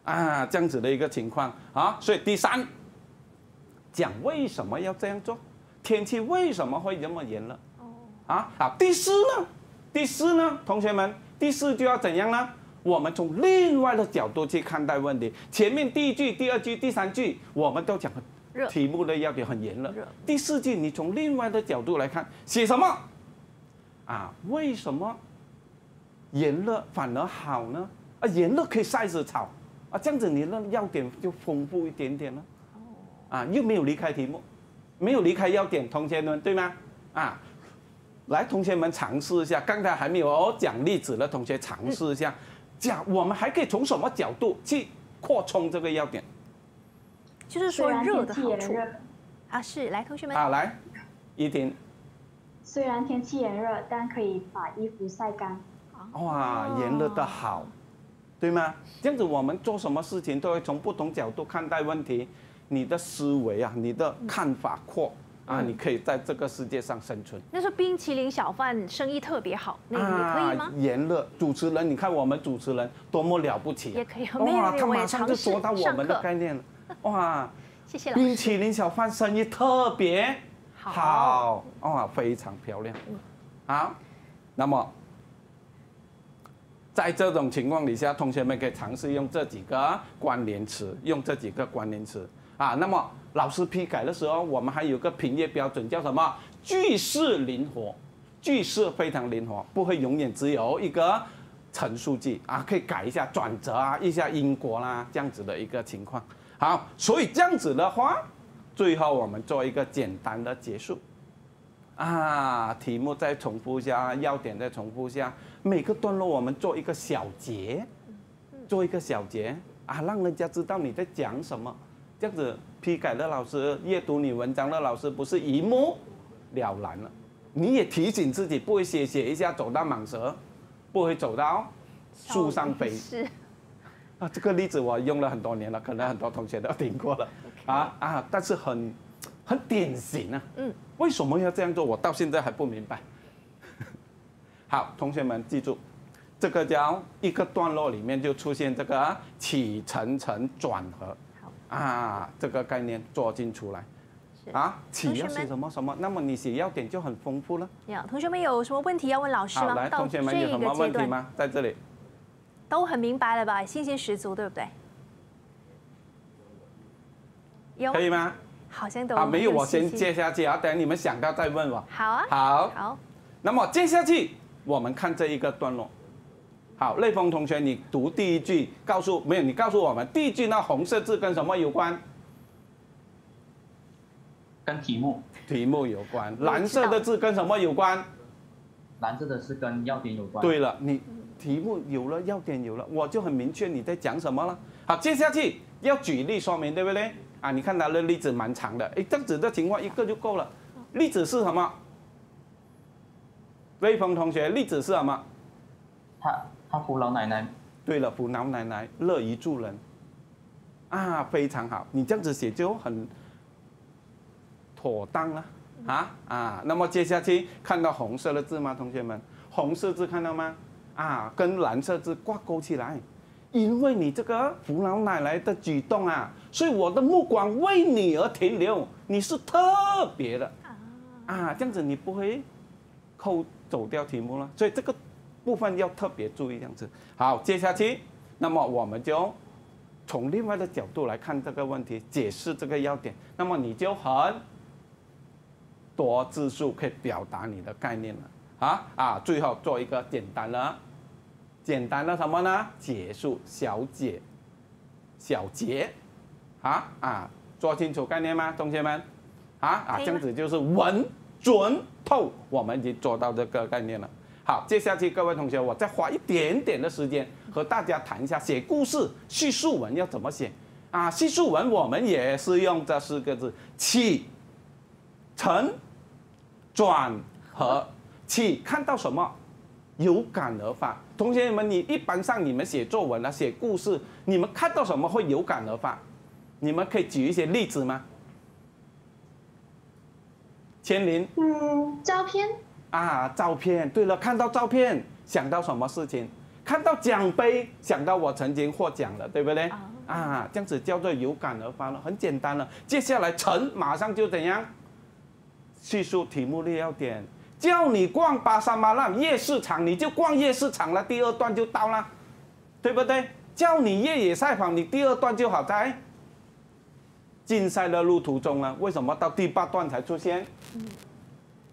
啊，这样子的一个情况啊。所以第三讲为什么要这样做？天气为什么会这么严了？哦，啊，好，第四呢？第四呢？同学们，第四就要怎样呢？我们从另外的角度去看待问题。前面第一句、第二句、第三句，我们都讲题目的要点很炎热。第四句，你从另外的角度来看，写什么啊？为什么炎热反而好呢？啊，炎热可以晒死草啊，这样子你的要点就丰富一点点了。哦。啊，又没有离开题目，没有离开要点，同学们对吗？啊，来，同学们尝试一下，刚才还没有讲例子的同学尝试一下。讲，我们还可以从什么角度去扩充这个要点？就是说热的好处啊，是来同学们啊，来，一婷。虽然天气炎热，但可以把衣服晒干。哇，炎热的好，对吗？这样子我们做什么事情都会从不同角度看待问题，你的思维啊，你的看法阔。啊，你可以在这个世界上生存。那时冰淇淋小贩生意特别好，那个可以吗？炎热，主持人，你看我们主持人多么了不起，也可以哇，他马上就说到我们的概念了，哇，谢谢。冰淇淋小贩生意特别好哇，非常漂亮啊。那么，在这种情况底下，同学们可以尝试用这几个关联词，用这几个关联词。啊，那么老师批改的时候，我们还有个评阅标准叫什么？句式灵活，句式非常灵活，不会永远只有一个陈述句啊，可以改一下转折啊，一下因果啦，这样子的一个情况。好，所以这样子的话，最后我们做一个简单的结束，啊，题目再重复一下，要点再重复一下，每个段落我们做一个小结，做一个小结啊，让人家知道你在讲什么。这样子批改的老师、阅读你文章的老师不是一目了然了？你也提醒自己，不会写写一下走到蟒蛇，不会走到树上飞。是。啊，这个例子我用了很多年了，可能很多同学都听过了啊啊！但是很很典型啊。嗯。为什么要这样做？我到现在还不明白。好，同学们记住，这个叫一个段落里面就出现这个起承承转合。啊，这个概念做进出来，啊，起要写什么什么，那么你写要点就很丰富了。呀，同学们有什么问题要问老师吗？来，同学们有什么问题吗？在这里，都很明白了吧？信心十足，对不对？有可以吗？好，像都啊，没有我先接下去啊，等你们想到再问我。好啊，好，好。那么接下去，我们看这一个段落。好，雷峰同学，你读第一句，告诉没有？你告诉我们，第一句那红色字跟什么有关？跟题目，题目有关。蓝色的字跟什么有关？蓝色的字跟要点有关。对了，你题目有了，要点有了，我就很明确你在讲什么了。好，接下去要举例说明，对不对？啊，你看他的例子蛮长的，哎，这样子的情况一个就够了。例子是什么？雷峰同学，例子是什么？好。扶老奶奶。对了，扶老奶奶，乐于助人。啊，非常好，你这样子写就很妥当了。啊啊，那么接下去看到红色的字吗，同学们？红色字看到吗？啊，跟蓝色字挂钩起来，因为你这个扶老奶奶的举动啊，所以我的目光为你而停留，你是特别的。啊，啊，这样子你不会扣走掉题目了，所以这个。部分要特别注意，这样子好。接下去，那么我们就从另外的角度来看这个问题，解释这个要点。那么你就很多字数可以表达你的概念了啊啊！最后做一个简单的、简单的什么呢？结束，小结，小结啊啊！说清楚概念吗，同学们？啊啊！这样子就是稳、准、透，我们已经做到这个概念了。好，接下去各位同学，我再花一点点的时间和大家谈一下写故事、叙述文要怎么写啊？叙述文我们也是用这四个字起承转合。起看到什么，有感而发。同学们，你一般上你们写作文啊、写故事，你们看到什么会有感而发？你们可以举一些例子吗？千林，嗯，照片。啊，照片。对了，看到照片想到什么事情？看到奖杯想到我曾经获奖了，对不对？啊，这样子叫做有感而发了，很简单了。接下来陈马上就怎样叙述题目里要点？叫你逛巴沙马浪夜市场，你就逛夜市场了。第二段就到了，对不对？叫你越野赛跑，你第二段就好在竞赛的路途中了。为什么到第八段才出现？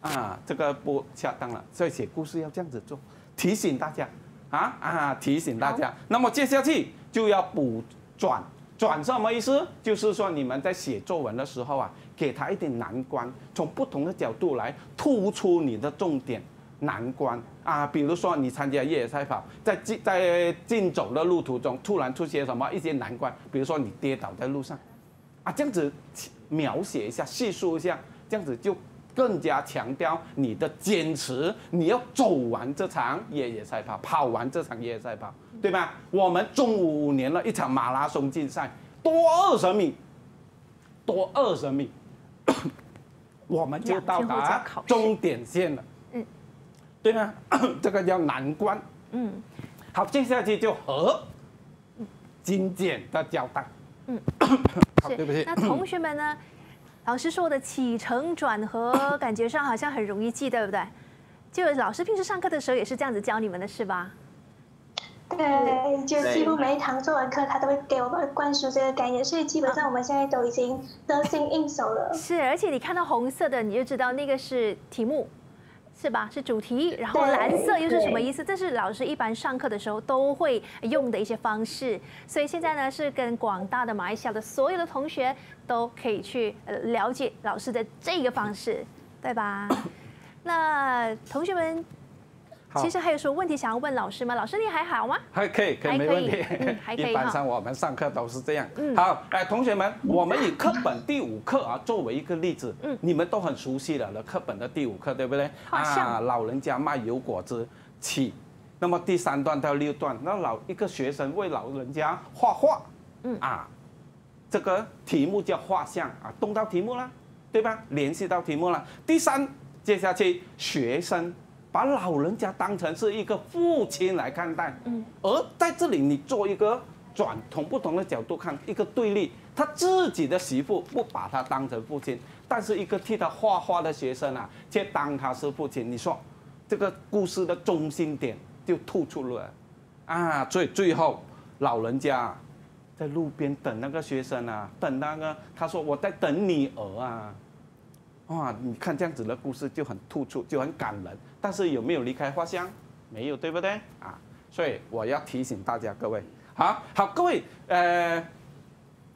啊，这个不恰当了。所以写故事要这样子做，提醒大家，啊啊，提醒大家。那么接下去就要补转转什么意思？就是说你们在写作文的时候啊，给他一点难关，从不同的角度来突出你的重点难关啊。比如说你参加越野赛跑，在进在竞走的路途中，突然出现什么一些难关，比如说你跌倒在路上，啊，这样子描写一下，叙述一下，这样子就。更加强调你的坚持，你要走完这场越野赛跑，跑完这场越野赛跑，对吧？我们中午五年了一场马拉松竞赛，多二十米，多二十米，我们就到达终点线了，嗯，对吗？这个叫难关，嗯，好，接下去就和精简的交代。嗯，好，对不起，那同学们呢？老师说的起承转合，感觉上好像很容易记，对不对？就老师平时上课的时候也是这样子教你们的，是吧？对，就几乎每一堂作文课他都会给我们灌输这个概念，所以基本上我们现在都已经得心应手了。是，而且你看到红色的，你就知道那个是题目。是吧？是主题，然后蓝色又是什么意思？这是老师一般上课的时候都会用的一些方式。所以现在呢，是跟广大的马来西亚的所有的同学都可以去了解老师的这个方式，对吧？那同学们。其实还有什么问题想要问老师吗？老师你还好吗？还可以，可以，没问题。还可以一般上我们上课都是这样。嗯。好，哎，同学们，我们以课本第五课啊作为一个例子，嗯，你们都很熟悉了，那课本的第五课对不对？啊，老人家卖油果子，起。那么第三段到六段，那老一个学生为老人家画画，嗯啊，这个题目叫画像啊，动到题目了，对吧？联系到题目了。第三，接下去学生。把老人家当成是一个父亲来看待，嗯，而在这里你做一个转，从不同的角度看一个对立，他自己的媳妇不把他当成父亲，但是一个替他画画的学生啊，却当他是父亲。你说，这个故事的中心点就突出了，啊，最最后老人家在路边等那个学生啊，等那个他说我在等女儿啊，哇，你看这样子的故事就很突出，就很感人。但是有没有离开花香？没有，对不对啊？所以我要提醒大家，各位，好好，各位，呃，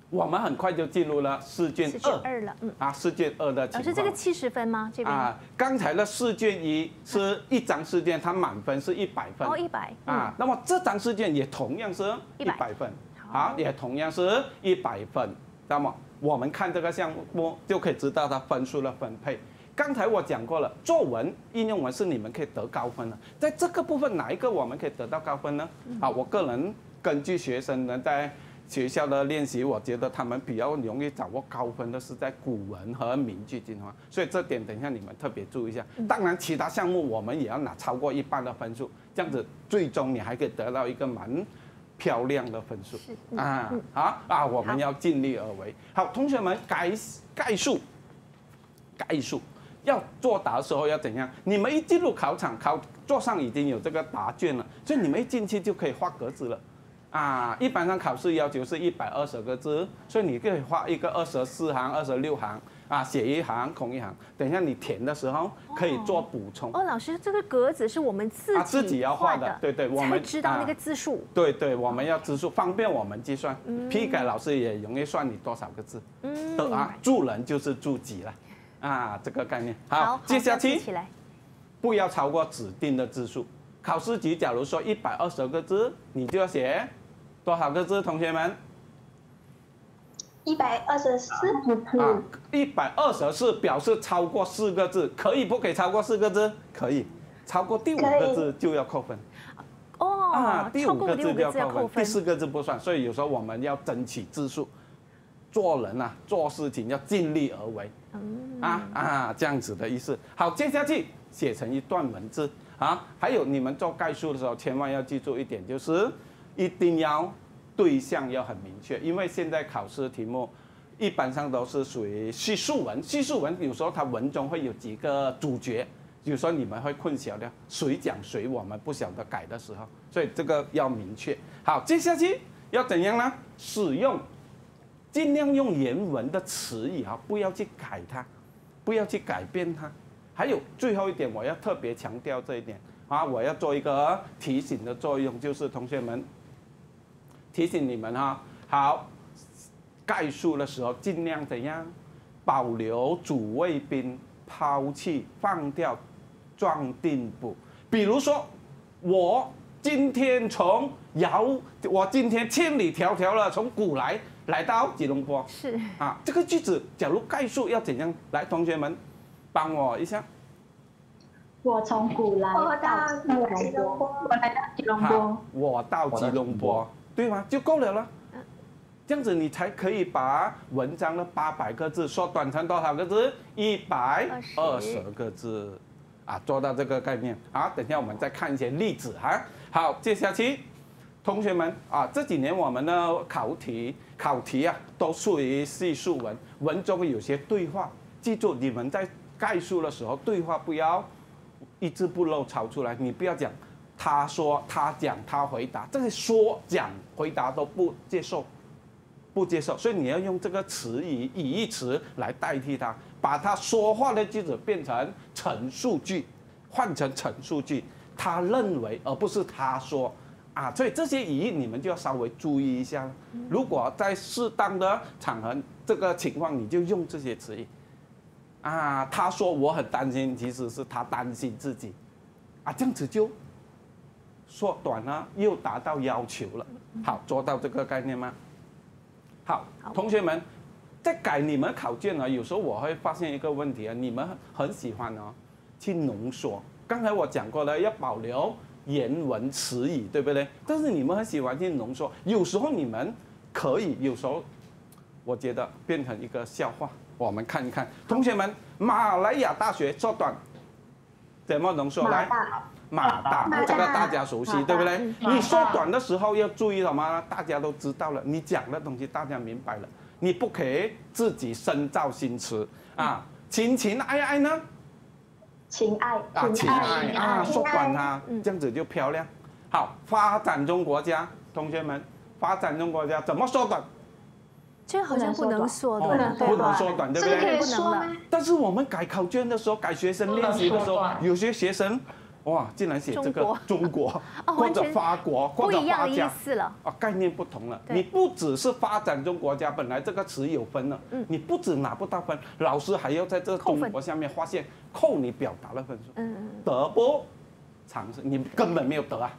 我们很快就进入了试卷二了，嗯，啊，试卷二的情况。老师，这个七十分吗？这边啊，刚才的试卷一是一张试卷，它满分是一百分哦，一百啊，那么这张试卷也同样是一百分，好，也同样是一百分，那么我们看这个项目，就可以知道它分数的分配。刚才我讲过了，作文、应用文是你们可以得高分的。在这个部分，哪一个我们可以得到高分呢？啊，我个人根据学生能在学校的练习，我觉得他们比较容易掌握高分的是在古文和名句精华。所以这点等一下你们特别注意一下。当然，其他项目我们也要拿超过一半的分数，这样子最终你还可以得到一个蛮漂亮的分数啊啊啊！我们要尽力而为。好，同学们，概概述，概述。要作答的时候要怎样？你们一进入考场，考桌上已经有这个答卷了，所以你们一进去就可以画格子了。啊，一般上考试要求是一百二十个字，所以你可以画一个二十四行、二十六行啊，写一行空一行，等一下你填的时候可以做补充。哦，老师，这个格子是我们自己要画的，对对，我们知道那个字数。对对，我们要字数方便我们计算，批改老师也容易算你多少个字。嗯，啊，助人就是助己了。啊，这个概念好。接下来，不要超过指定的字数。考试题假如说一百二十个字，你就要写多少个字？同学们，一百二十四啊，一百二十四表示超过四个字，可以不可以超过四个字？可以，超过第五个字就要扣分。哦，啊，第五个字要扣分，第四个字不算。所以有时候我们要争取字数，做人啊，做事情要尽力而为。啊啊，这样子的意思。好，接下去写成一段文字啊。还有你们做概述的时候，千万要记住一点，就是一定要对象要很明确，因为现在考试题目，一般上都是属于叙述文。叙述文有时候它文中会有几个主角，有时候你们会混淆的，谁讲谁，我们不晓得改的时候，所以这个要明确。好，接下去要怎样呢？使用。尽量用原文的词语啊，不要去改它，不要去改变它。还有最后一点，我要特别强调这一点啊，我要做一个提醒的作用，就是同学们提醒你们哈。好，概述的时候尽量怎样保留主谓宾，抛弃放掉状定补。比如说，我今天从遥，我今天千里迢迢了从古来。来到吉隆坡，是啊，这个句子假如概述要怎样？来，同学们，帮我一下。我从古兰到吉隆坡，我来到吉隆坡，我到吉隆坡，对吗？就够了了。这样子你才可以把文章的八百个字缩短成多少个字？一百二十个字啊，做到这个概念啊。等下我们再看一些例子哈。好，接下去。同学们啊，这几年我们的考题考题啊都属于叙述文，文中有些对话，记住你们在概述的时候，对话不要一字不漏抄出来，你不要讲他说他讲他回答，这些说讲回答都不接受，不接受，所以你要用这个词语语义词来代替它，把他说话的句子变成陈述句，换成陈述句，他认为而不是他说。啊，所以这些语义你们就要稍微注意一下了。如果在适当的场合，这个情况你就用这些词语。啊，他说我很担心，其实是他担心自己。啊，这样子就缩短了，又达到要求了。好，做到这个概念吗？好，同学们，在改你们考卷啊，有时候我会发现一个问题啊，你们很喜欢呢，去浓缩。刚才我讲过了，要保留。言文词语对不对？但是你们很喜欢听浓缩，有时候你们可以，有时候我觉得变成一个笑话。我们看一看，同学们，马来亚大学缩短怎么能说来？马大，这个大家熟悉对不对？你缩短的时候要注意什么？大家都知道了，你讲的东西大家明白了，你不可以自己深造新词啊，情情爱爱呢？情爱，啊情爱啊，缩短它，这样子就漂亮。好，发展中国家，同学们，发展中国家怎么缩短？这好像不能缩短，不能缩短，对不对？不能缩短。但是我们改考卷的时候，改学生练习的时候，有些学生。哇，竟然写这个中国或者 法国或者国家了啊，概念不同了。你不只是发展中国家，本来这个词有分了。嗯，你不止拿不到分，老师还要在这中国下面划线扣你表达的分数。嗯嗯。得不偿失，你根本没有得啊！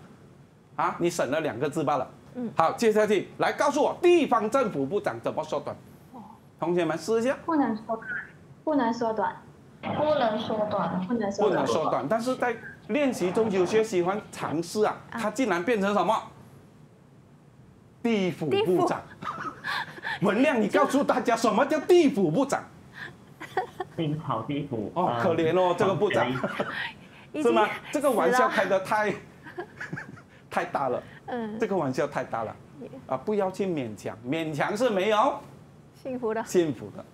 啊，你省了两个字罢了。嗯。好，接下去来告诉我地方政府部长怎么缩短？哦。同学们试一下。不能缩短，不能缩短，不能缩短，不能缩短，不能缩短。但是在。练习中有些喜欢尝试啊，他竟然变成什么地府部长？文亮，你告诉大家什么叫地府部长？冰草地府哦，可怜哦，这个部长是吗？这个玩笑开得太太大了，嗯，这个玩笑太大了啊！不要去勉强，勉强是没有幸福的幸福的，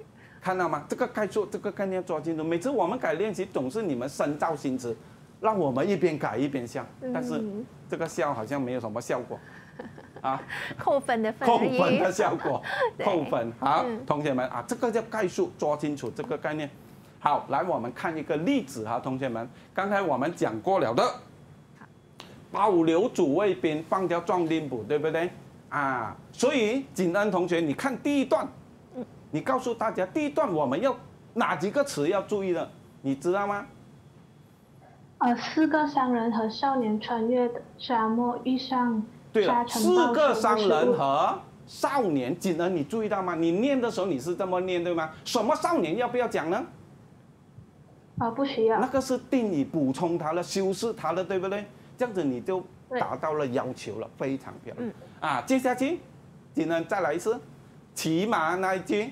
看到吗？这个该做这个概念要抓清楚。每次我们改练习，总是你们深造新知。让我们一边改一边笑，但是这个笑好像没有什么效果啊。扣分的分扣分的效果，扣分。好，同学们啊，这个叫概述，抓清楚这个概念。好，来我们看一个例子哈，同学们，刚才我们讲过了的。保留主谓宾，放掉状宾补，对不对啊？所以景恩同学，你看第一段，你告诉大家第一段我们要哪几个词要注意的，你知道吗？呃，四个商人和少年穿越沙漠，遇上对了，四个商人和少年，锦恩，你注意到吗？你念的时候你是这么念，对吗？什么少年？要不要讲呢？啊，不需要。那个是定语，补充它了，修饰它了，对不对？这样子你就达到了要求了，非常漂亮。啊，接下去，锦恩再来一次，骑马那一句。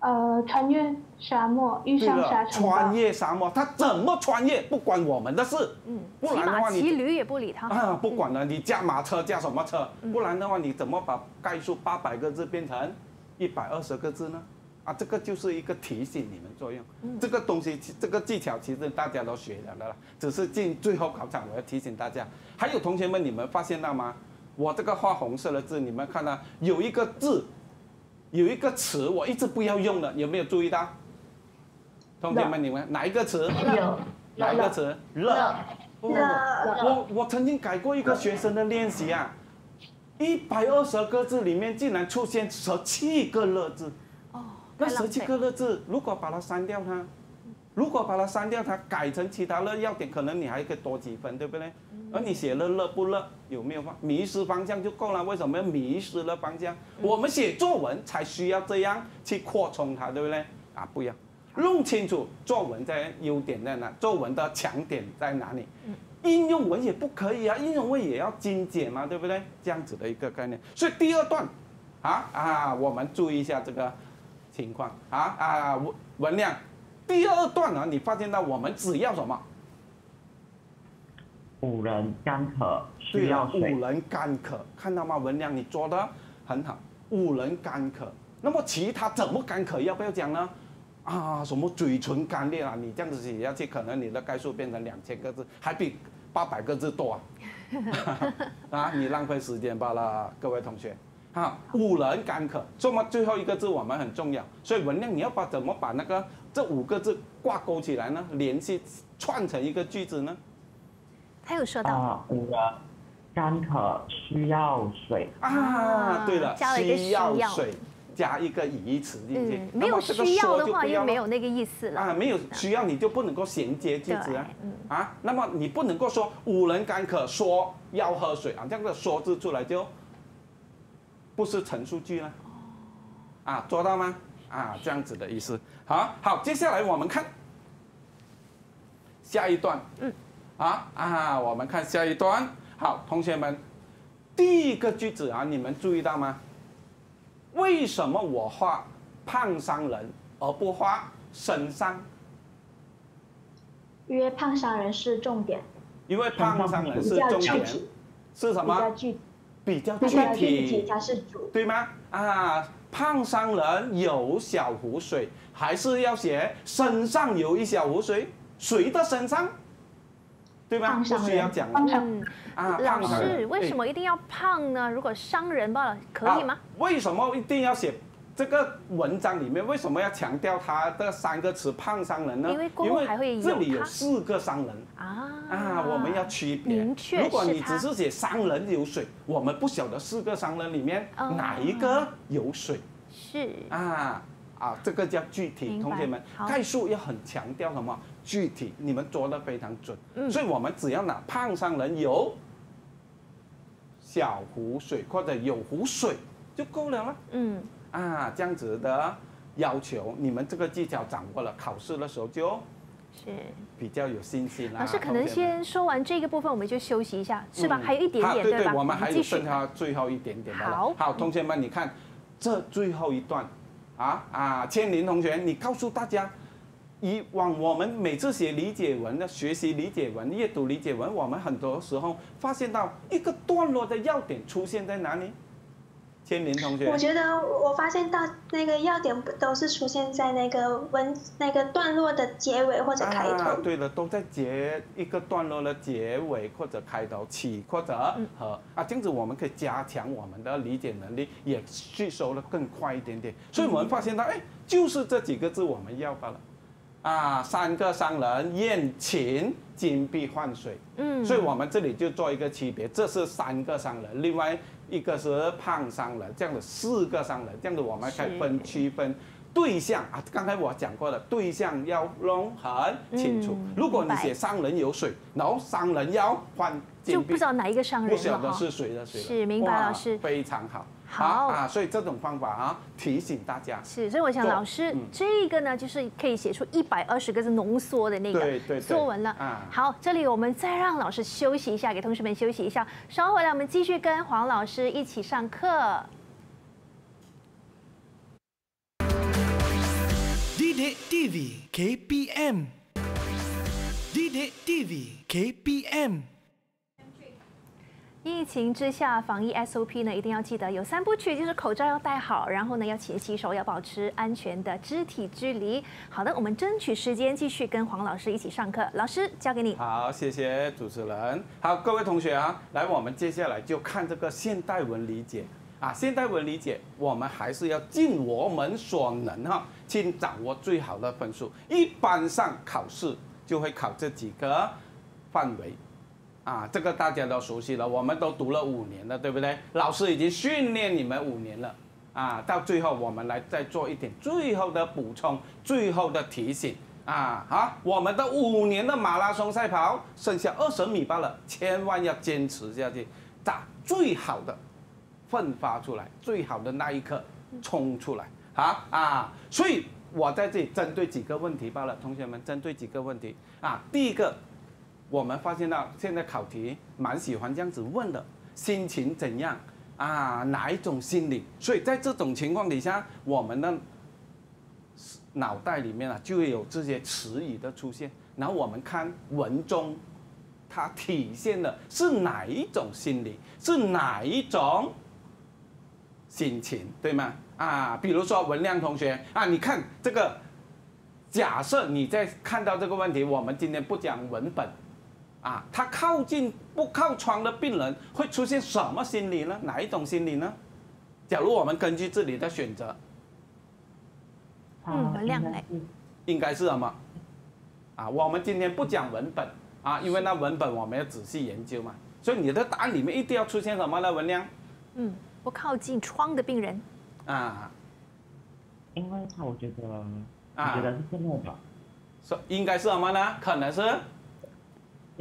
呃，穿越。沙漠遇上沙尘穿越沙漠，他怎么穿越不关我们的事。嗯，骑马骑驴也不理他。啊，不管了，你驾马车驾什么车？不然的话，你怎么把概述八百个字变成一百二十个字呢？啊，这个就是一个提醒你们作用。嗯，这个东西这个技巧其实大家都学了的了，只是进最后考场，我要提醒大家。还有同学们，你们发现到吗？我这个画红色的字，你们看到有一个字，有一个词，我一直不要用的，有没有注意到？同学们，你们哪一个词？哪一个词？热。不我我曾经改过一个学生的练习啊，一百二十个字里面竟然出现十七个“热”字。哦。那十七个“热”字，如果把它删掉它，如果把它删掉它，改成其他热要点，可能你还可以多几分，对不对？而你写“了热”不热，有没有方？迷失方向就够了。为什么要迷失了方向？我们写作文才需要这样去扩充它，对不对？啊，不一样。弄清楚作文在优点在哪，作文的强点在哪里。应用文也不可以啊，应用文也要精简嘛，对不对？这样子的一个概念。所以第二段，啊啊，我们注意一下这个情况啊啊，文文亮，第二段啊，你发现到我们只要什么？五人干渴需要水。五人干渴，看到吗？文亮，你做的很好。五人干渴，那么其他怎么干渴？要不要讲呢？啊，什么嘴唇干裂啊？你这样子写下去，可能你的概数变成两千个字，还比八百个字多啊！啊，你浪费时间罢了，各位同学。哈，五人干渴，这么最后一个字我们很重要，所以文亮，你要把怎么把那个这五个字挂钩起来呢？联系串成一个句子呢？他有说到啊，五人干渴需要水啊，对了，需要水。加一个语义词进去，有需这个说就没有那个意思了啊，没有需要你就不能够衔接句子啊啊，那么你不能够说五人干渴说要喝水啊，这样的说字出来就不是陈述句了啊，啊，做到吗？啊，这样子的意思，好好，接下来我们看下一段，嗯，啊啊，我们看下一段，好，同学们，第一个句子啊，你们注意到吗？为什么我画胖商人而不画身上？因为胖商人是重点。因为胖商人是重点。是什么？比较具体。比较具体。它是主。对吗？啊，胖商人有小湖水，还是要写身上有一小湖水？谁的身上？对吧？不需要讲了。嗯，啊，老师，为什么一定要胖呢？如果商人了，可以吗？为什么一定要写这个文章里面？为什么要强调他的三个词“胖商人”呢？因为这里有四个商人啊啊，我们要区别。明确如果你只是写商人有水，我们不晓得四个商人里面哪一个有水。是。啊啊，这个叫具体。同学们，概述要很强调什么？具体你们捉的非常准，所以我们只要拿胖山人有小湖水或者有湖水就够了了。嗯，啊，这样子的要求，你们这个技巧掌握了，考试的时候就，是比较有信心啦。老师可能先说完这个部分，我们就休息一下，是吧？还有一点点，对对，我们还剩下最后一点点。的。好，好，同学们，你看这最后一段，啊啊，千林同学，你告诉大家。以往我们每次写理解文的学习、理解文阅读、理解文，我们很多时候发现到一个段落的要点出现在哪里？天林同学，我觉得我发现到那个要点都是出现在那个文那个段落的结尾或者开头。啊，对了，都在结一个段落的结尾或者开头起或者和啊，这样子我们可以加强我们的理解能力，也吸收了更快一点点。所以我们发现到，哎，就是这几个字我们要到了。啊，三个商人宴请金币换水，嗯，所以我们这里就做一个区别，这是三个商人，另外一个是胖商人，这样的四个商人，这样子我们可以分区分对象啊。刚才我讲过的对象要弄很清楚。如果你写商人有水，然后商人要换，就不知道哪一个商人不晓得是谁的水。是，明白老师，非常好。好啊，所以这种方法啊，提醒大家。是，所以我想，老师这个呢，就是可以写出一百二十个字浓缩的那个作文了。啊，好，这里我们再让老师休息一下，给同学们休息一下。稍后回来，我们继续跟黄老师一起上课。D D T V K P M。D D T V K P M。疫情之下，防疫 SOP 呢，一定要记得有三部曲，就是口罩要戴好，然后呢要勤洗手，要保持安全的肢体距离。好的，我们争取时间继续跟黄老师一起上课，老师交给你。好，谢谢主持人。好，各位同学啊，来，我们接下来就看这个现代文理解啊，现代文理解我们还是要尽我们所能哈，去掌握最好的分数。一般上考试就会考这几个范围。啊，这个大家都熟悉了，我们都读了五年了，对不对？老师已经训练你们五年了，啊，到最后我们来再做一点最后的补充，最后的提醒啊好，我们的五年的马拉松赛跑剩下二十米罢了，千万要坚持下去，把最好的奋发出来，最好的那一刻冲出来好啊！所以我在这里针对几个问题罢了，同学们针对几个问题啊，第一个。我们发现到现在考题蛮喜欢这样子问的，心情怎样啊？哪一种心理？所以在这种情况底下，我们的脑袋里面啊就会有这些词语的出现，然后我们看文中，它体现的是哪一种心理，是哪一种心情，对吗？啊，比如说文亮同学啊，你看这个，假设你在看到这个问题，我们今天不讲文本。啊，他靠近不靠窗的病人会出现什么心理呢？哪一种心理呢？假如我们根据这里的选择，文亮哎，应该是什么？啊，我们今天不讲文本啊，因为那文本我们要仔细研究嘛。所以你的答案里面一定要出现什么呢，文亮？嗯，不靠近窗的病人。啊，因为我觉得啊，我觉得是这么吧，是应该是什么呢？可能是。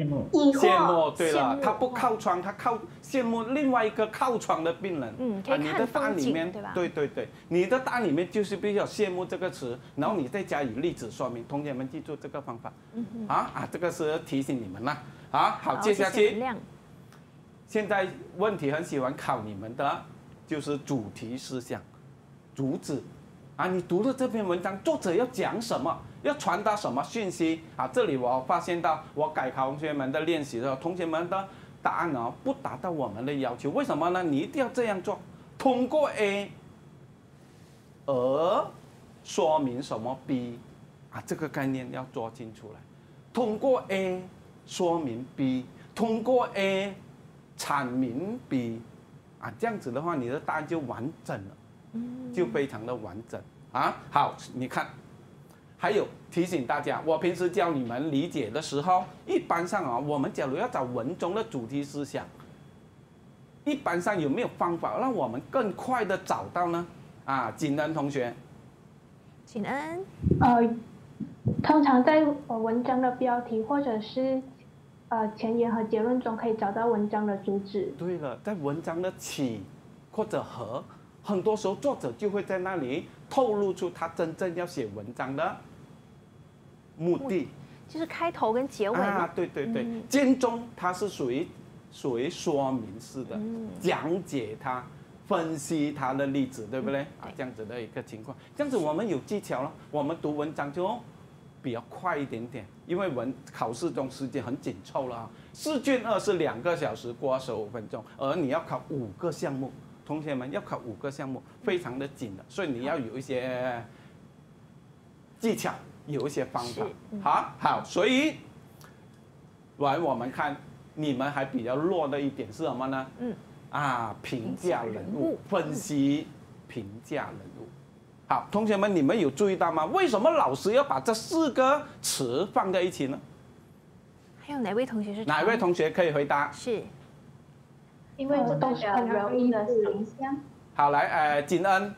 羡慕，对了，他不靠窗，他靠羡慕另外一个靠窗的病人。嗯，啊，你的风里对吧？对对对，你的大里面就是比较羡慕这个词，然后你再加以例子说明，同学们记住这个方法。啊啊，这个是提醒你们了。啊，好，接下去，现在问题很喜欢考你们的，就是主题思想、主旨啊。你读了这篇文章，作者要讲什么？要传达什么讯息啊？这里我发现到，我改考同学们的练习的时候，同学们的答案哦不达到我们的要求。为什么呢？你一定要这样做，通过 A，而说明什么 B，啊，这个概念要抓清楚来。通过 A 说明 B，通过 A 阐明 B，啊，这样子的话，你的答案就完整了，就非常的完整啊。好，你看。还有提醒大家，我平时教你们理解的时候，一般上啊，我们假如要找文中的主题思想，一般上有没有方法让我们更快的找到呢？啊，景恩同学。景恩，呃，通常在文章的标题或者是呃前言和结论中可以找到文章的主旨。对了，在文章的起或者合，很多时候作者就会在那里透露出他真正要写文章的。目的就是开头跟结尾嘛，对对对，中它是属于属于说明式的，讲解它，分析它的例子，对不对？啊，这样子的一个情况，这样子我们有技巧了，我们读文章就比较快一点点，因为文考试中时间很紧凑了，试卷二是两个小时过二十五分钟，而你要考五个项目，同学们要考五个项目，非常的紧的，所以你要有一些技巧。有一些方法，好好，所以来我们看，你们还比较弱的一点是什么呢？嗯啊，评价人物、分析、评价人物。好，同学们，你们有注意到吗？为什么老师要把这四个词放在一起呢？还有哪位同学是？哪位同学可以回答？是，因为这都是容易的形象。好来，呃，景恩，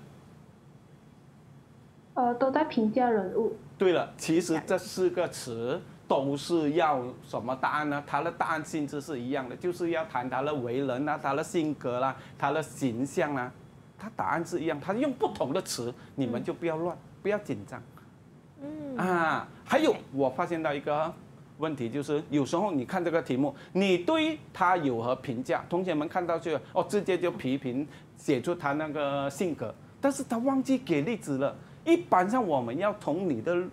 呃，都在评价人物。对了，其实这四个词都是要什么答案呢？他的答案性质是一样的，就是要谈他的为人啊，他的性格啦，他的形象啊，他答案是一样，他用不同的词，你们就不要乱，不要紧张。嗯啊，还有我发现到一个问题，就是有时候你看这个题目，你对他有何评价？同学们看到就哦，直接就批评，写出他那个性格，但是他忘记给例子了。一般上，我们要从你的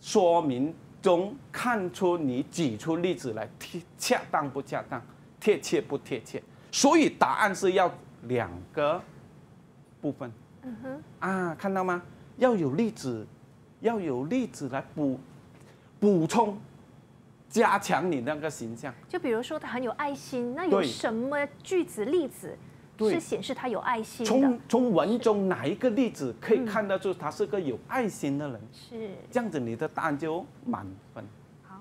说明中看出你举出例子来贴恰当不恰当，贴切不贴切。所以答案是要两个部分，嗯哼，啊，看到吗？要有例子，要有例子来补补充，加强你那个形象。就比如说他很有爱心，那有什么句子例子？是显示他有爱心。从从文中哪一个例子可以看得出他是个有爱心的人？是这样子，你的答案就满分。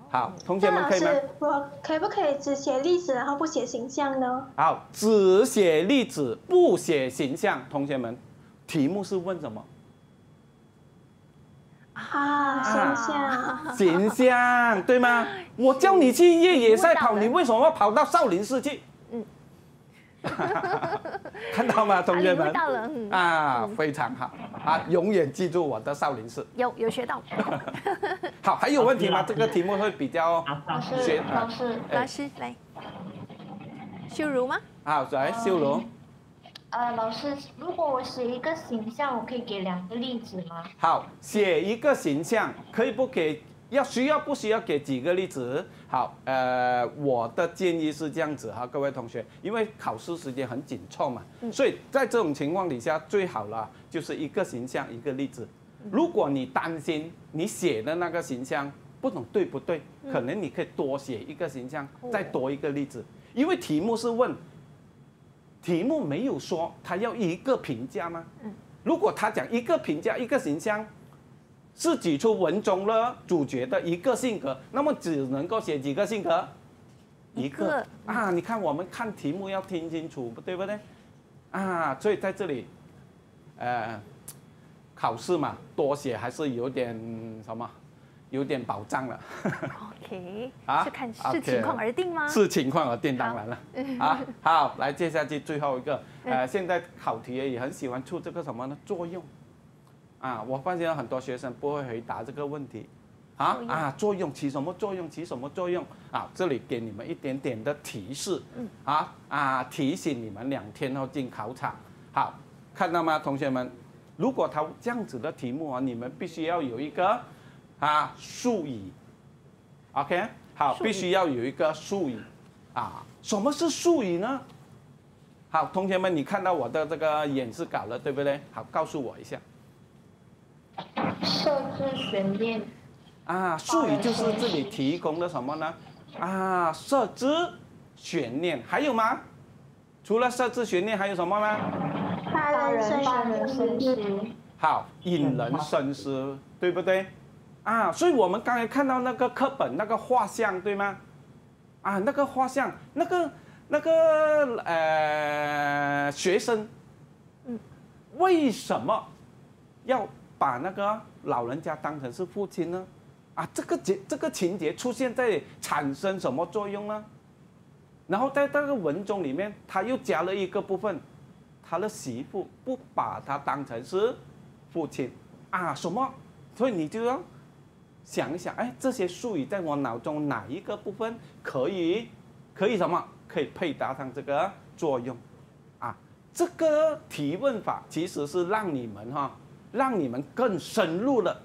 好，同学们可以吗？我可不可以只写例子，然后不写形象呢？好，只写例子不写形象，同学们，题目是问什么？啊，形象。形象对吗？我叫你去越野赛跑，你为什么跑到少林寺去？看到吗，同学们？啊，非常好啊，永远记住我的少林寺。有有学到。好，还有问题吗？这个题目会比较老师老师老师来修如吗？好，来修如。呃，老师，如果我写一个形象，我可以给两个例子吗？好，写一个形象可以不给。要需要不需要给几个例子？好，呃，我的建议是这样子哈，各位同学，因为考试时间很紧凑嘛，所以在这种情况底下，最好了就是一个形象一个例子。如果你担心你写的那个形象不懂对不对，可能你可以多写一个形象，再多一个例子，因为题目是问，题目没有说他要一个评价吗？如果他讲一个评价一个形象。是己出文中了主角的一个性格，那么只能够写几个性格？一个啊，你看我们看题目要听清楚，对不对？啊，所以在这里，呃，考试嘛，多写还是有点什么，有点保障了。OK 啊，是看视情况而定吗？是情况而定，当然了。啊，好，来接下去最后一个，呃，现在考题也很喜欢出这个什么呢？作用。啊，我发现很多学生不会回答这个问题，啊啊，作用起什么作用？起什么作用？啊，这里给你们一点点的提示，啊啊，提醒你们两天后进考场，好，看到吗，同学们？如果他这样子的题目啊，你们必须要有一个啊术语，OK，好，必须要有一个术语，啊，什么是术语呢？好，同学们，你看到我的这个演示稿了，对不对？好，告诉我一下。设置悬念啊，术语就是这里提供的什么呢？啊，设置悬念还有吗？除了设置悬念还有什么吗？发人深思，好，引人深思，对不对？啊，所以我们刚才看到那个课本那个画像对吗？啊，那个画像，那个那个呃学生，为什么要？把那个老人家当成是父亲呢？啊，这个节这个情节出现在产生什么作用呢？然后在那个文中里面，他又加了一个部分，他的媳妇不把他当成是父亲啊什么？所以你就要想一想，哎，这些术语在我脑中哪一个部分可以可以什么可以配搭上这个作用？啊，这个提问法其实是让你们哈。让你们更深入的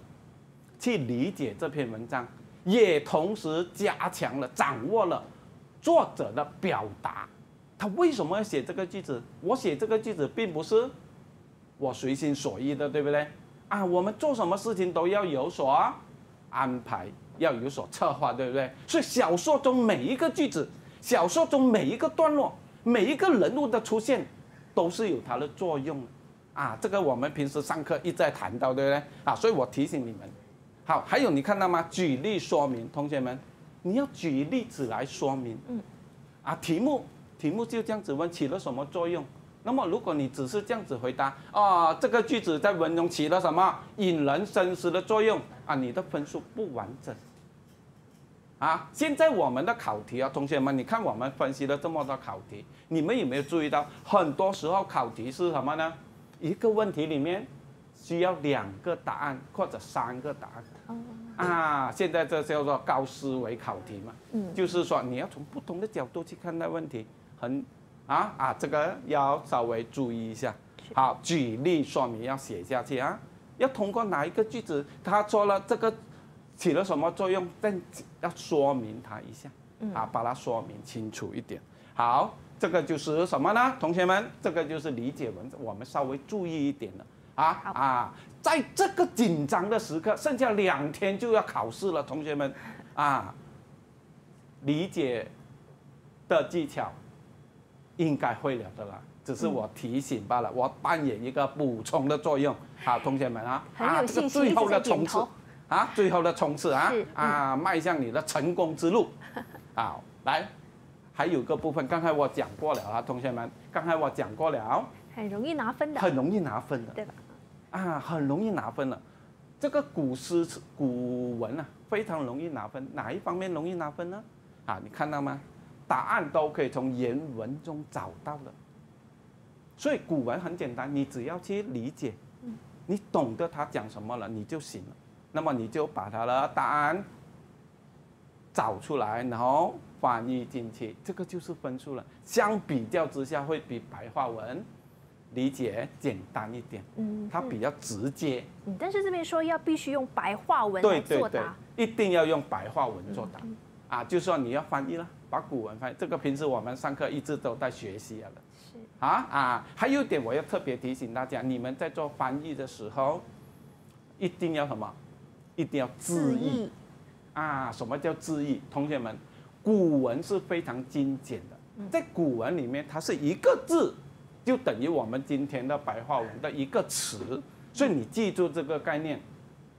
去理解这篇文章，也同时加强了掌握了作者的表达。他为什么要写这个句子？我写这个句子并不是我随心所欲的，对不对？啊，我们做什么事情都要有所安排，要有所策划，对不对？所以小说中每一个句子，小说中每一个段落，每一个人物的出现，都是有它的作用。啊，这个我们平时上课一再谈到，对不对？啊，所以我提醒你们，好，还有你看到吗？举例说明，同学们，你要举例子来说明。嗯，啊，题目题目就这样子问，起了什么作用？那么如果你只是这样子回答，哦，这个句子在文中起了什么引人深思的作用？啊，你的分数不完整。啊，现在我们的考题啊，同学们，你看我们分析了这么多考题，你们有没有注意到，很多时候考题是什么呢？一个问题里面需要两个答案或者三个答案，啊，现在这叫做高思维考题嘛，就是说你要从不同的角度去看待问题，很，啊啊，这个要稍微注意一下。好，举例说明要写下去啊，要通过哪一个句子，他说了这个起了什么作用，再要说明他一下，啊，把它说明清楚一点。好。这个就是什么呢，同学们，这个就是理解文字，我们稍微注意一点了啊啊，在这个紧张的时刻，剩下两天就要考试了，同学们啊，理解的技巧应该会了的了，只是我提醒罢了，我扮演一个补充的作用。好，同学们啊啊，这个最后的冲刺啊，最后的冲刺啊啊，迈向你的成功之路，好来。还有个部分，刚才我讲过了啊，同学们，刚才我讲过了，很容易拿分的，很容易拿分的，对吧？啊，很容易拿分了，这个古诗词、古文啊，非常容易拿分。哪一方面容易拿分呢？啊，你看到吗？答案都可以从原文中找到的，所以古文很简单，你只要去理解，你懂得他讲什么了，你就行了。那么你就把它的答案。找出来，然后翻译进去，这个就是分数了。相比较之下，会比白话文理解简单一点。嗯，它比较直接。但是这边说要必须用白话文答，对对对，一定要用白话文作答啊！就算你要翻译了，把古文翻，译，这个平时我们上课一直都在学习啊。是啊啊，还有一点我要特别提醒大家，你们在做翻译的时候，一定要什么？一定要自译。啊，什么叫字义？同学们，古文是非常精简的，在古文里面，它是一个字，就等于我们今天的白话文的一个词，所以你记住这个概念，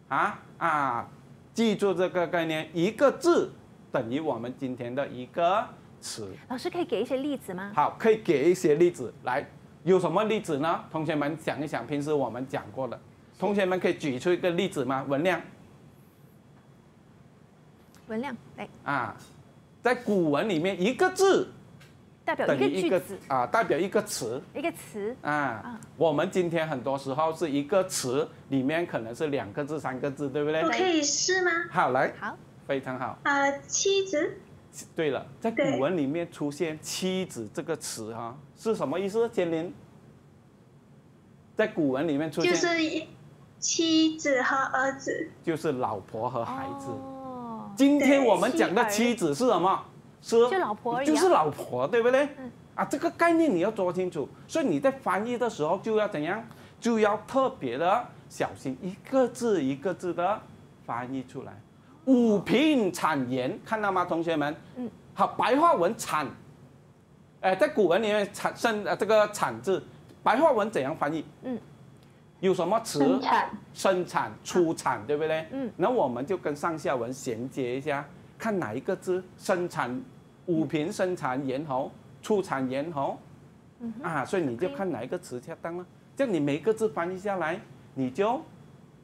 啊啊，记住这个概念，一个字等于我们今天的一个词。老师可以给一些例子吗？好，可以给一些例子。来，有什么例子呢？同学们想一想，平时我们讲过的，同学们可以举出一个例子吗？文亮。文量来啊，在古文里面一个字代表一个字啊，代表一个词一个词啊。我们今天很多时候是一个词里面可能是两个字三个字，对不对？我可以试吗？好，来好，非常好。呃，妻子。对了，在古文里面出现“妻子”这个词哈，是什么意思？千林，在古文里面出现就是妻子和儿子，就是老婆和孩子。今天我们讲的妻子是什么？是就老婆，就是老婆，对不对？啊，这个概念你要说清楚，所以你在翻译的时候就要怎样？就要特别的小心，一个字一个字的翻译出来。五品产盐，看到吗，同学们？嗯。好，白话文产，哎，在古文里面产生这个“产”字，白话文怎样翻译？嗯。有什么词？生产、出产，对不对？嗯。那我们就跟上下文衔接一下，看哪一个字“生产”，五瓶生产颜喉出产颜喉啊，所以你就看哪一个词恰当了。就你每一个字翻译下来，你就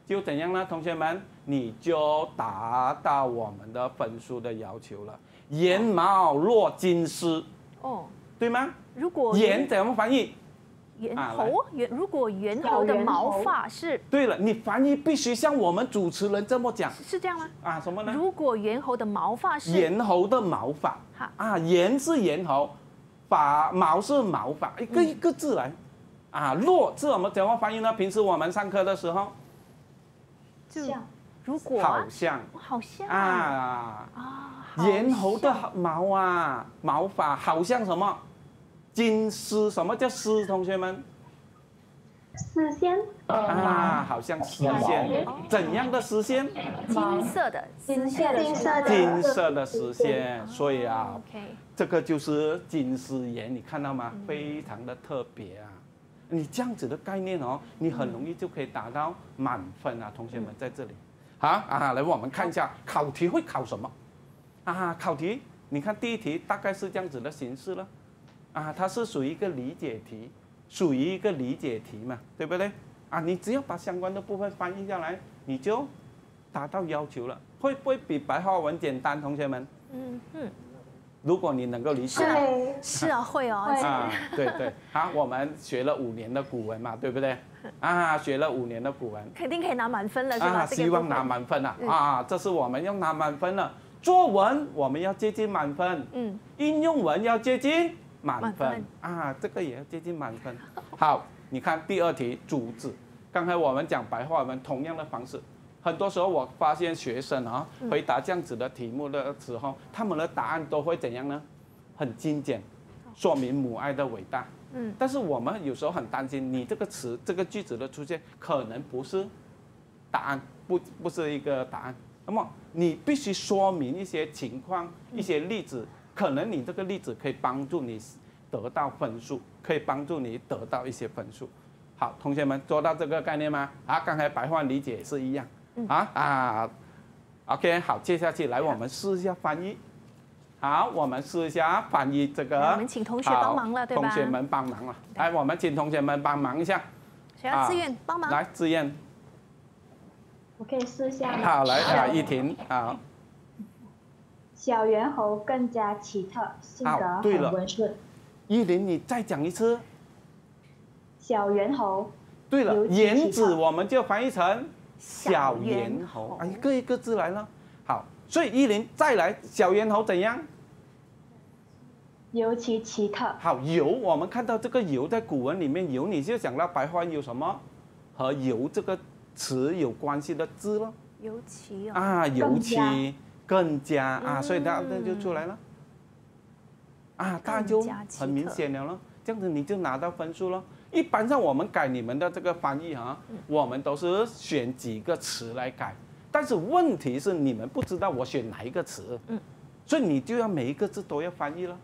就怎样呢？同学们，你就达到我们的分数的要求了。眼毛若金丝，哦，对吗？如果眼怎么翻译？猿猴，猿如果猿猴的毛发是……对了，你翻译必须像我们主持人这么讲，是这样吗？啊，什么呢？如果猿猴的毛发是……猿猴的毛发，好啊，猿是猿猴，发毛是毛发，一个一个字来啊。落字我们怎么翻译呢？平时我们上课的时候，像如果好像好像啊啊，猿猴的毛啊毛发好像什么？金丝，什么叫丝？同学们，丝线啊，好像丝线，怎样的丝线？金色的，金色的线，金色的丝线。所以啊，这个就是金丝岩，你看到吗？非常的特别啊！你这样子的概念哦，你很容易就可以达到满分啊！同学们在这里，好啊，来我们看一下考题会考什么？啊，考题，你看第一题大概是这样子的形式了。啊，它是属于一个理解题，属于一个理解题嘛，对不对？啊，你只要把相关的部分翻译下来，你就达到要求了。会不会比白话文简单，同学们？嗯嗯，如果你能够理解，是啊，会哦。啊，对对，啊，我们学了五年的古文嘛，对不对？啊，学了五年的古文，肯定可以拿满分了，是吧？啊，希望拿满分啊！啊，这是我们要拿满分了，作文我们要接近满分，嗯，应用文要接近。满分啊，这个也要接近满分。好，你看第二题，主旨。刚才我们讲白话文同样的方式，很多时候我发现学生啊回答这样子的题目的时候，他们的答案都会怎样呢？很精简，说明母爱的伟大。嗯。但是我们有时候很担心，你这个词、这个句子的出现可能不是答案，不不是一个答案。那么你必须说明一些情况、一些例子。可能你这个例子可以帮助你得到分数，可以帮助你得到一些分数。好，同学们做到这个概念吗？啊，刚才白话理解也是一样。啊啊，OK，好，接下去来我们试一下翻译。好，我们试一下翻译这个。我们请同学帮忙了，对吧？同学们帮忙了。来，我们请同学们帮忙一下。谁要自愿帮忙？来，自愿。我可以试一下好，来，啊，玉婷，好。小猿猴更加奇特，性格很温顺。林，你再讲一次。小猿猴。对了，言子我们就翻译成小猿猴。啊，一个一个字来呢。好，所以一林再来，小猿猴怎样？尤其奇特。好，油，我们看到这个油在古文里面，油你就想到白话有什么和油这个词有关系的字了？尤其啊，尤其。更加啊，所以它这就出来了啊，它就很明显了了。这样子你就拿到分数了。一般上我们改你们的这个翻译哈，我们都是选几个词来改，但是问题是你们不知道我选哪一个词，嗯，所以你就要每一个字都要翻译了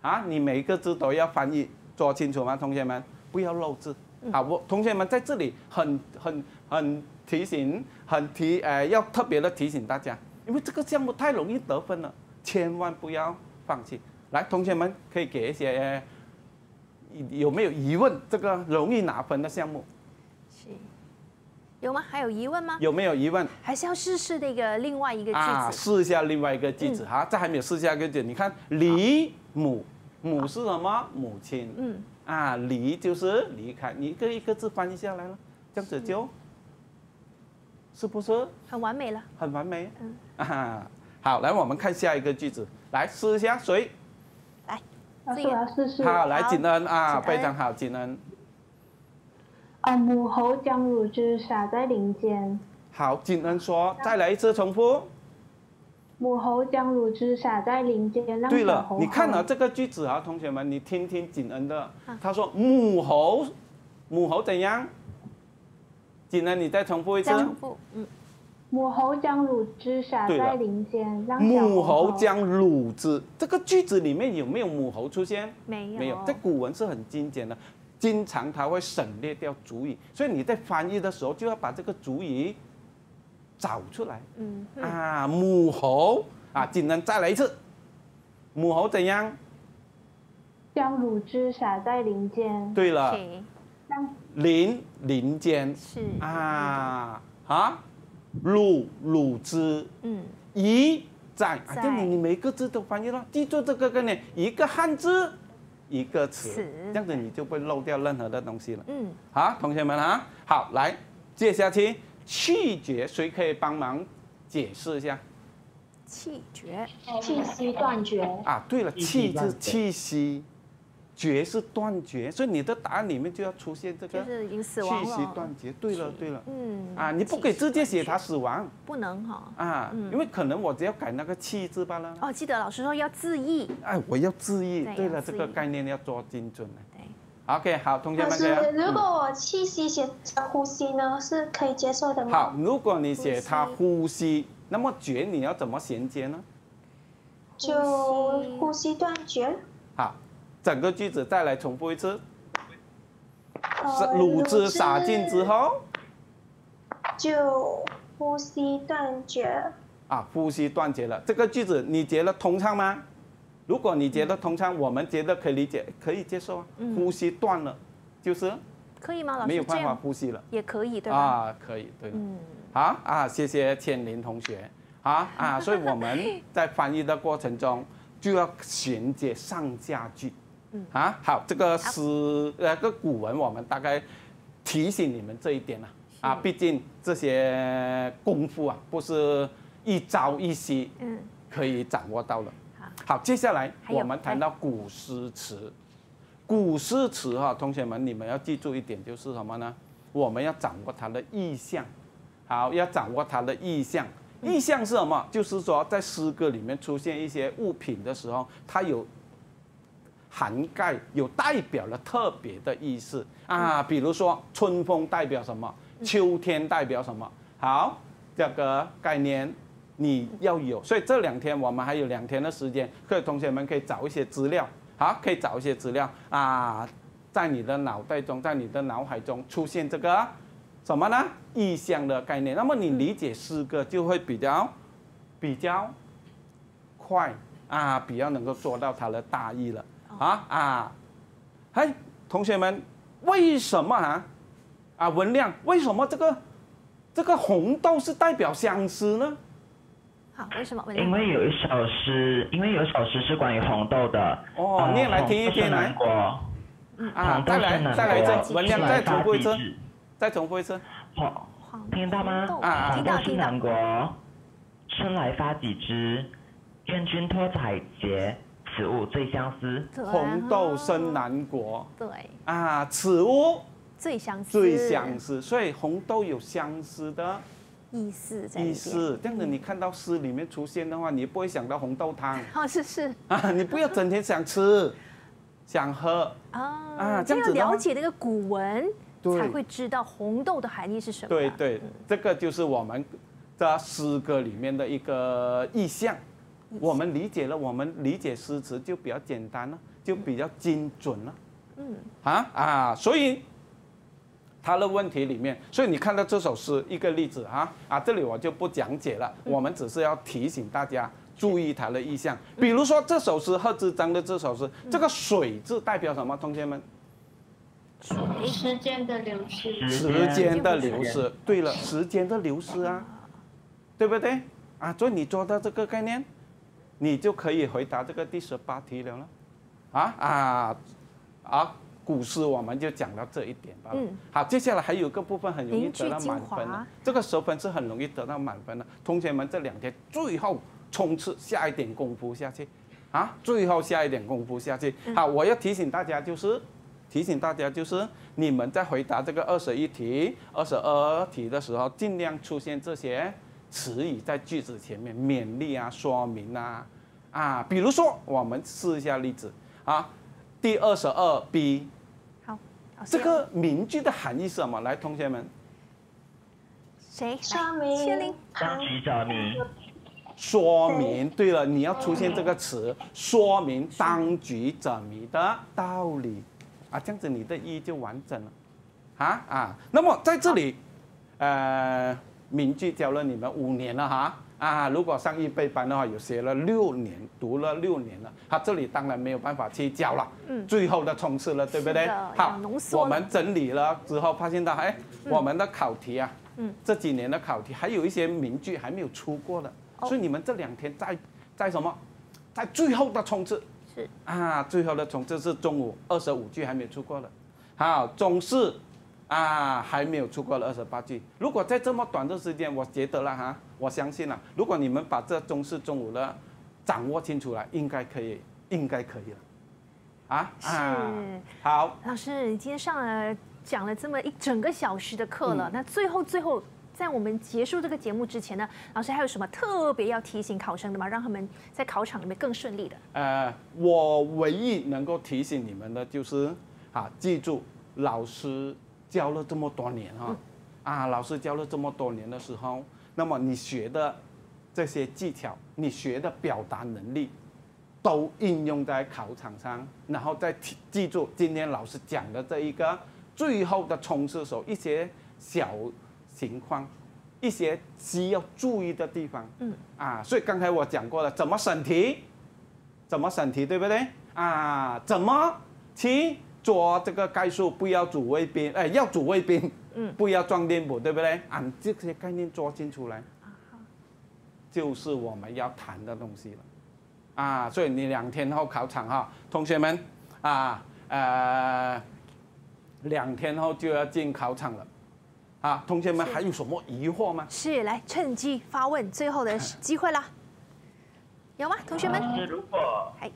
啊，你每一个字都要翻译，说清楚吗？同学们，不要漏字。好，我同学们在这里很很很提醒，很提呃要特别的提醒大家。因为这个项目太容易得分了，千万不要放弃。来，同学们可以给一些有没有疑问？这个容易拿分的项目。有吗？还有疑问吗？有没有疑问？还是要试试那个另外一个句子。啊，试一下另外一个句子哈，这还没有试下个句。你看，离母母是什么？母亲。嗯。啊，离就是离开。你一个一个字翻译下来了，这样子就是不是很完美了？很完美。嗯。好，来我们看下一个句子，来试一下谁来试一试？好，来景恩啊，非常好，景恩。啊，母猴将乳汁洒在林间。好，景恩说，再来一次重复。母猴将乳汁洒在林间，让对了，你看了这个句子啊，同学们，你听听景恩的，他说母猴，母猴怎样？景恩，你再重复一次。重复，嗯。母猴将乳汁洒在林间，让母猴将乳汁，这个句子里面有没有母猴出现？没有，没有。这古文是很精简的，经常它会省略掉主语，所以你在翻译的时候就要把这个主语找出来。嗯啊，母猴啊，技能再来一次，母猴怎样？将乳汁洒在林间。对了，林林间是啊啊。鲁鲁之，嗯，一在啊，这你你每个字都翻译了，记住这个概念，一个汉字，一个词，这样子你就不漏掉任何的东西了。嗯，好，同学们啊，好来，接下去气绝，谁可以帮忙解释一下？气绝，气息断绝。啊，对了，气字，气息。绝是断绝，所以你的答案里面就要出现这个。就是已经死亡了。气息断绝，对了，对了。嗯。啊，你不可以直接写他死亡。不能哈。啊，因为可能我只要改那个气字罢了。哦，记得老师说要自义。哎，我要自义。对了，这个概念要抓精准。对。OK，好，同学们。老师，如果我气息写成呼吸呢，是可以接受的吗？好，如果你写他呼吸，那么绝你要怎么衔接呢？就呼吸断绝。整个句子再来重复一次，卤汁洒进之后，就呼吸断绝。啊，呼吸断绝了。这个句子你觉得通畅吗？如果你觉得通畅，我们觉得可以理解，可以接受啊。呼吸断了，就是可以吗？老师没有办法呼吸了，也可以对吧？啊，可以对。嗯。好啊，谢谢千林同学。啊啊，所以我们在翻译的过程中就要衔接上下句。啊，好，这个诗那个古文，我们大概提醒你们这一点了啊。毕竟这些功夫啊，不是一朝一夕可以掌握到的。好，好，接下来我们谈到古诗词，古诗词哈，同学们你们要记住一点就是什么呢？我们要掌握它的意象。好，要掌握它的意象。意象是什么？就是说在诗歌里面出现一些物品的时候，它有。涵盖有代表了特别的意思啊，比如说春风代表什么，秋天代表什么？好，这个概念你要有。所以这两天我们还有两天的时间，各位同学们可以找一些资料，好，可以找一些资料啊，在你的脑袋中，在你的脑海中出现这个什么呢？意象的概念。那么你理解诗歌就会比较比较快啊，比较能够捉到它的大意了。啊啊！哎，同学们，为什么啊？啊，文亮，为什么这个这个红豆是代表相思呢？好，为什么？因为有一首诗，因为有一首诗是关于红豆的。哦，念来听一听来。南嗯啊，再来再来一次，文亮再重复一次，再重复一次。听到吗？啊，到。听，南瓜。春来发几枝，愿君多采撷。此物最相思，红豆生南国。对啊，此物最相思，最相思。所以红豆有相思的意思。意思这样子，你看到诗里面出现的话，你不会想到红豆汤。哦，是是啊，你不要整天想吃，想喝啊。啊，这样子了解那个古文，才会知道红豆的含义是什么。对对，这个就是我们的诗歌里面的一个意象。我们理解了，我们理解诗词就比较简单了，就比较精准了。嗯啊啊，所以他的问题里面，所以你看到这首诗一个例子啊啊，这里我就不讲解了，我们只是要提醒大家注意他的意向。比如说这首诗，贺知章的这首诗，这个“水”字代表什么，同学们？时间的流失。时间的流失。对了，时间的流失啊，对不对？啊，所以你抓到这个概念。你就可以回答这个第十八题了，啊啊啊！古诗我们就讲到这一点吧。嗯。好，接下来还有个部分很容易得到满分的，这个十分是很容易得到满分的。同学们这两天最后冲刺，下一点功夫下去，啊，最后下一点功夫下去。好，我要提醒大家就是，提醒大家就是，你们在回答这个二十一题、二十二题的时候，尽量出现这些。词语在句子前面，勉励啊，说明啊，啊，比如说，我们试一下例子啊，第二十二 B，好，这个名句的含义是什么？来，同学们，谁？说明当局者迷。说明，对了，你要出现这个词，说明当局者迷的道理啊，这样子你的义就完整了，啊啊，那么在这里，呃。名句教了你们五年了哈啊！如果上预备班的话，有学了六年，读了六年了。他这里当然没有办法去教了，嗯，最后的冲刺了，对不对？好，我们整理了之后，发现到哎，我们的考题啊，嗯，这几年的考题还有一些名句还没有出过的，所以你们这两天在在什么，在最后的冲刺是啊，最后的冲刺是中午二十五句还没出过了，好，中是啊，还没有出过了二十八句。如果在这么短的时间，我觉得了哈，我相信了。如果你们把这中四、中午的掌握清楚了，应该可以，应该可以了。啊，是好。老师，你今天上了讲了这么一整个小时的课了，那最后最后，在我们结束这个节目之前呢，老师还有什么特别要提醒考生的吗？让他们在考场里面更顺利的？呃，我唯一能够提醒你们的就是啊，记住老师。教了这么多年哈，啊，老师教了这么多年的时候，那么你学的这些技巧，你学的表达能力，都应用在考场上，然后再记住今天老师讲的这一个最后的冲刺时候一些小情况，一些需要注意的地方。嗯，啊，所以刚才我讲过了，怎么审题，怎么审题，对不对？啊，怎么提？抓这个概述，不要主谓宾，哎，要主谓宾，嗯，不要装电补，对不对？啊，这些概念抓清出来，就是我们要谈的东西了，啊，所以你两天后考场哈，同学们啊，呃，两天后就要进考场了，啊，同学们还有什么疑惑吗？是，来趁机发问，最后的机会了，有吗？同学们？啊，如果，哎，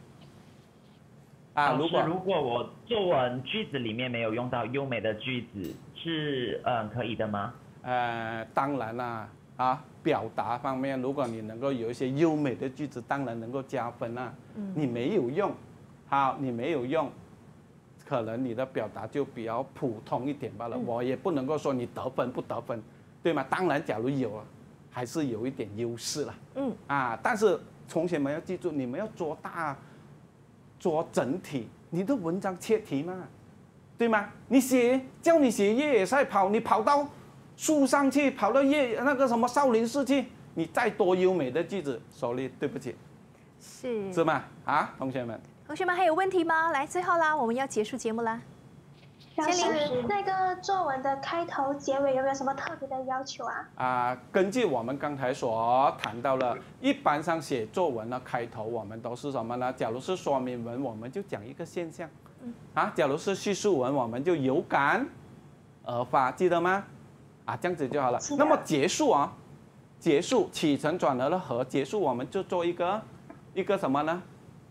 啊，如果，如果我。作文句子里面没有用到优美的句子，是嗯可以的吗？呃，当然啦。啊，表达方面，如果你能够有一些优美的句子，当然能够加分啊。嗯，你没有用，好，你没有用，可能你的表达就比较普通一点罢了。嗯，我也不能够说你得分不得分，对吗？当然，假如有了，还是有一点优势了。嗯，啊，但是同学们要记住，你们要抓大，抓整体。你的文章切题吗？对吗？你写叫你写越野赛跑，你跑到树上去，跑到越那个什么少林寺去，你再多优美的句子，sorry，对不起，是是吗？啊，同学们，同学们还有问题吗？来，最后啦，我们要结束节目啦。老师，那个作文的开头、结尾有没有什么特别的要求啊？啊，根据我们刚才所谈到了，一般上写作文的开头我们都是什么呢？假如是说明文，我们就讲一个现象，啊，假如是叙述文，我们就有感而发，记得吗？啊，这样子就好了。那么结束啊，结束起承转合的和结束，我们就做一个，一个什么呢？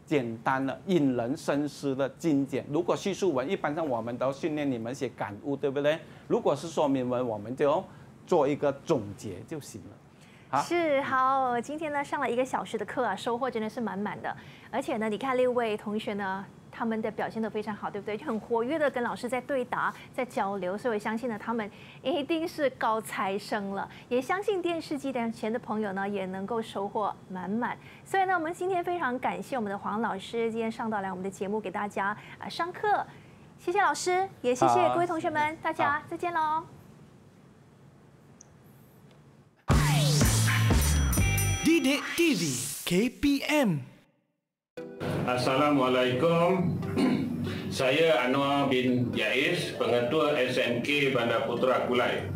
简单的、引人深思的精简。如果叙述文，一般上我们都训练你们写感悟，对不对？如果是说明文，我们就做一个总结就行了。是好，今天呢上了一个小时的课啊，收获真的是满满的。而且呢，你看六位同学呢。他们的表现都非常好，对不对？就很活跃的跟老师在对答、在交流，所以我相信呢，他们一定是高材生了。也相信电视机前的朋友呢，也能够收获满满。所以呢，我们今天非常感谢我们的黄老师，今天上到来我们的节目给大家啊上课。谢谢老师，也谢谢各位同学们，大家再见喽。D D T V K P M。Assalamualaikum. Saya Anwar bin Yais, pengetua SMK Bandar Putra Kulai.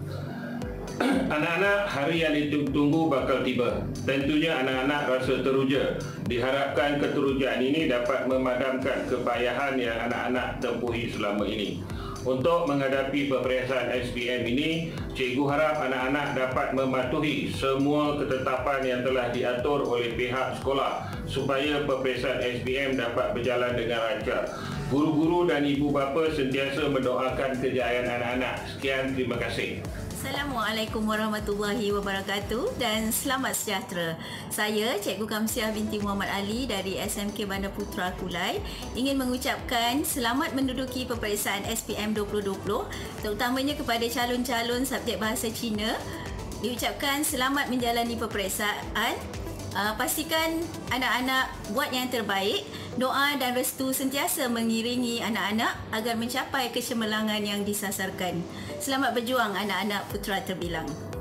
Anak-anak, hari yang ditunggu bakal tiba. Tentunya anak-anak rasa teruja. Diharapkan keterujaan ini dapat memadamkan kepayahan yang anak-anak tempuhi selama ini. Untuk menghadapi peperiksaan SPM ini, cikgu harap anak-anak dapat mematuhi semua ketetapan yang telah diatur oleh pihak sekolah supaya peperiksaan SPM dapat berjalan dengan lancar. Guru-guru dan ibu bapa sentiasa mendoakan kejayaan anak-anak. Sekian, terima kasih. Assalamualaikum warahmatullahi wabarakatuh dan selamat sejahtera. Saya Cikgu Kamsiah binti Muhammad Ali dari SMK Bandar Putra Kulai ingin mengucapkan selamat menduduki peperiksaan SPM 2020 terutamanya kepada calon-calon subjek bahasa Cina. Diucapkan selamat menjalani peperiksaan. Uh, pastikan anak-anak buat yang terbaik. Doa dan restu sentiasa mengiringi anak-anak agar mencapai kecemerlangan yang disasarkan selamat berjuang anak-anak putra terbilang.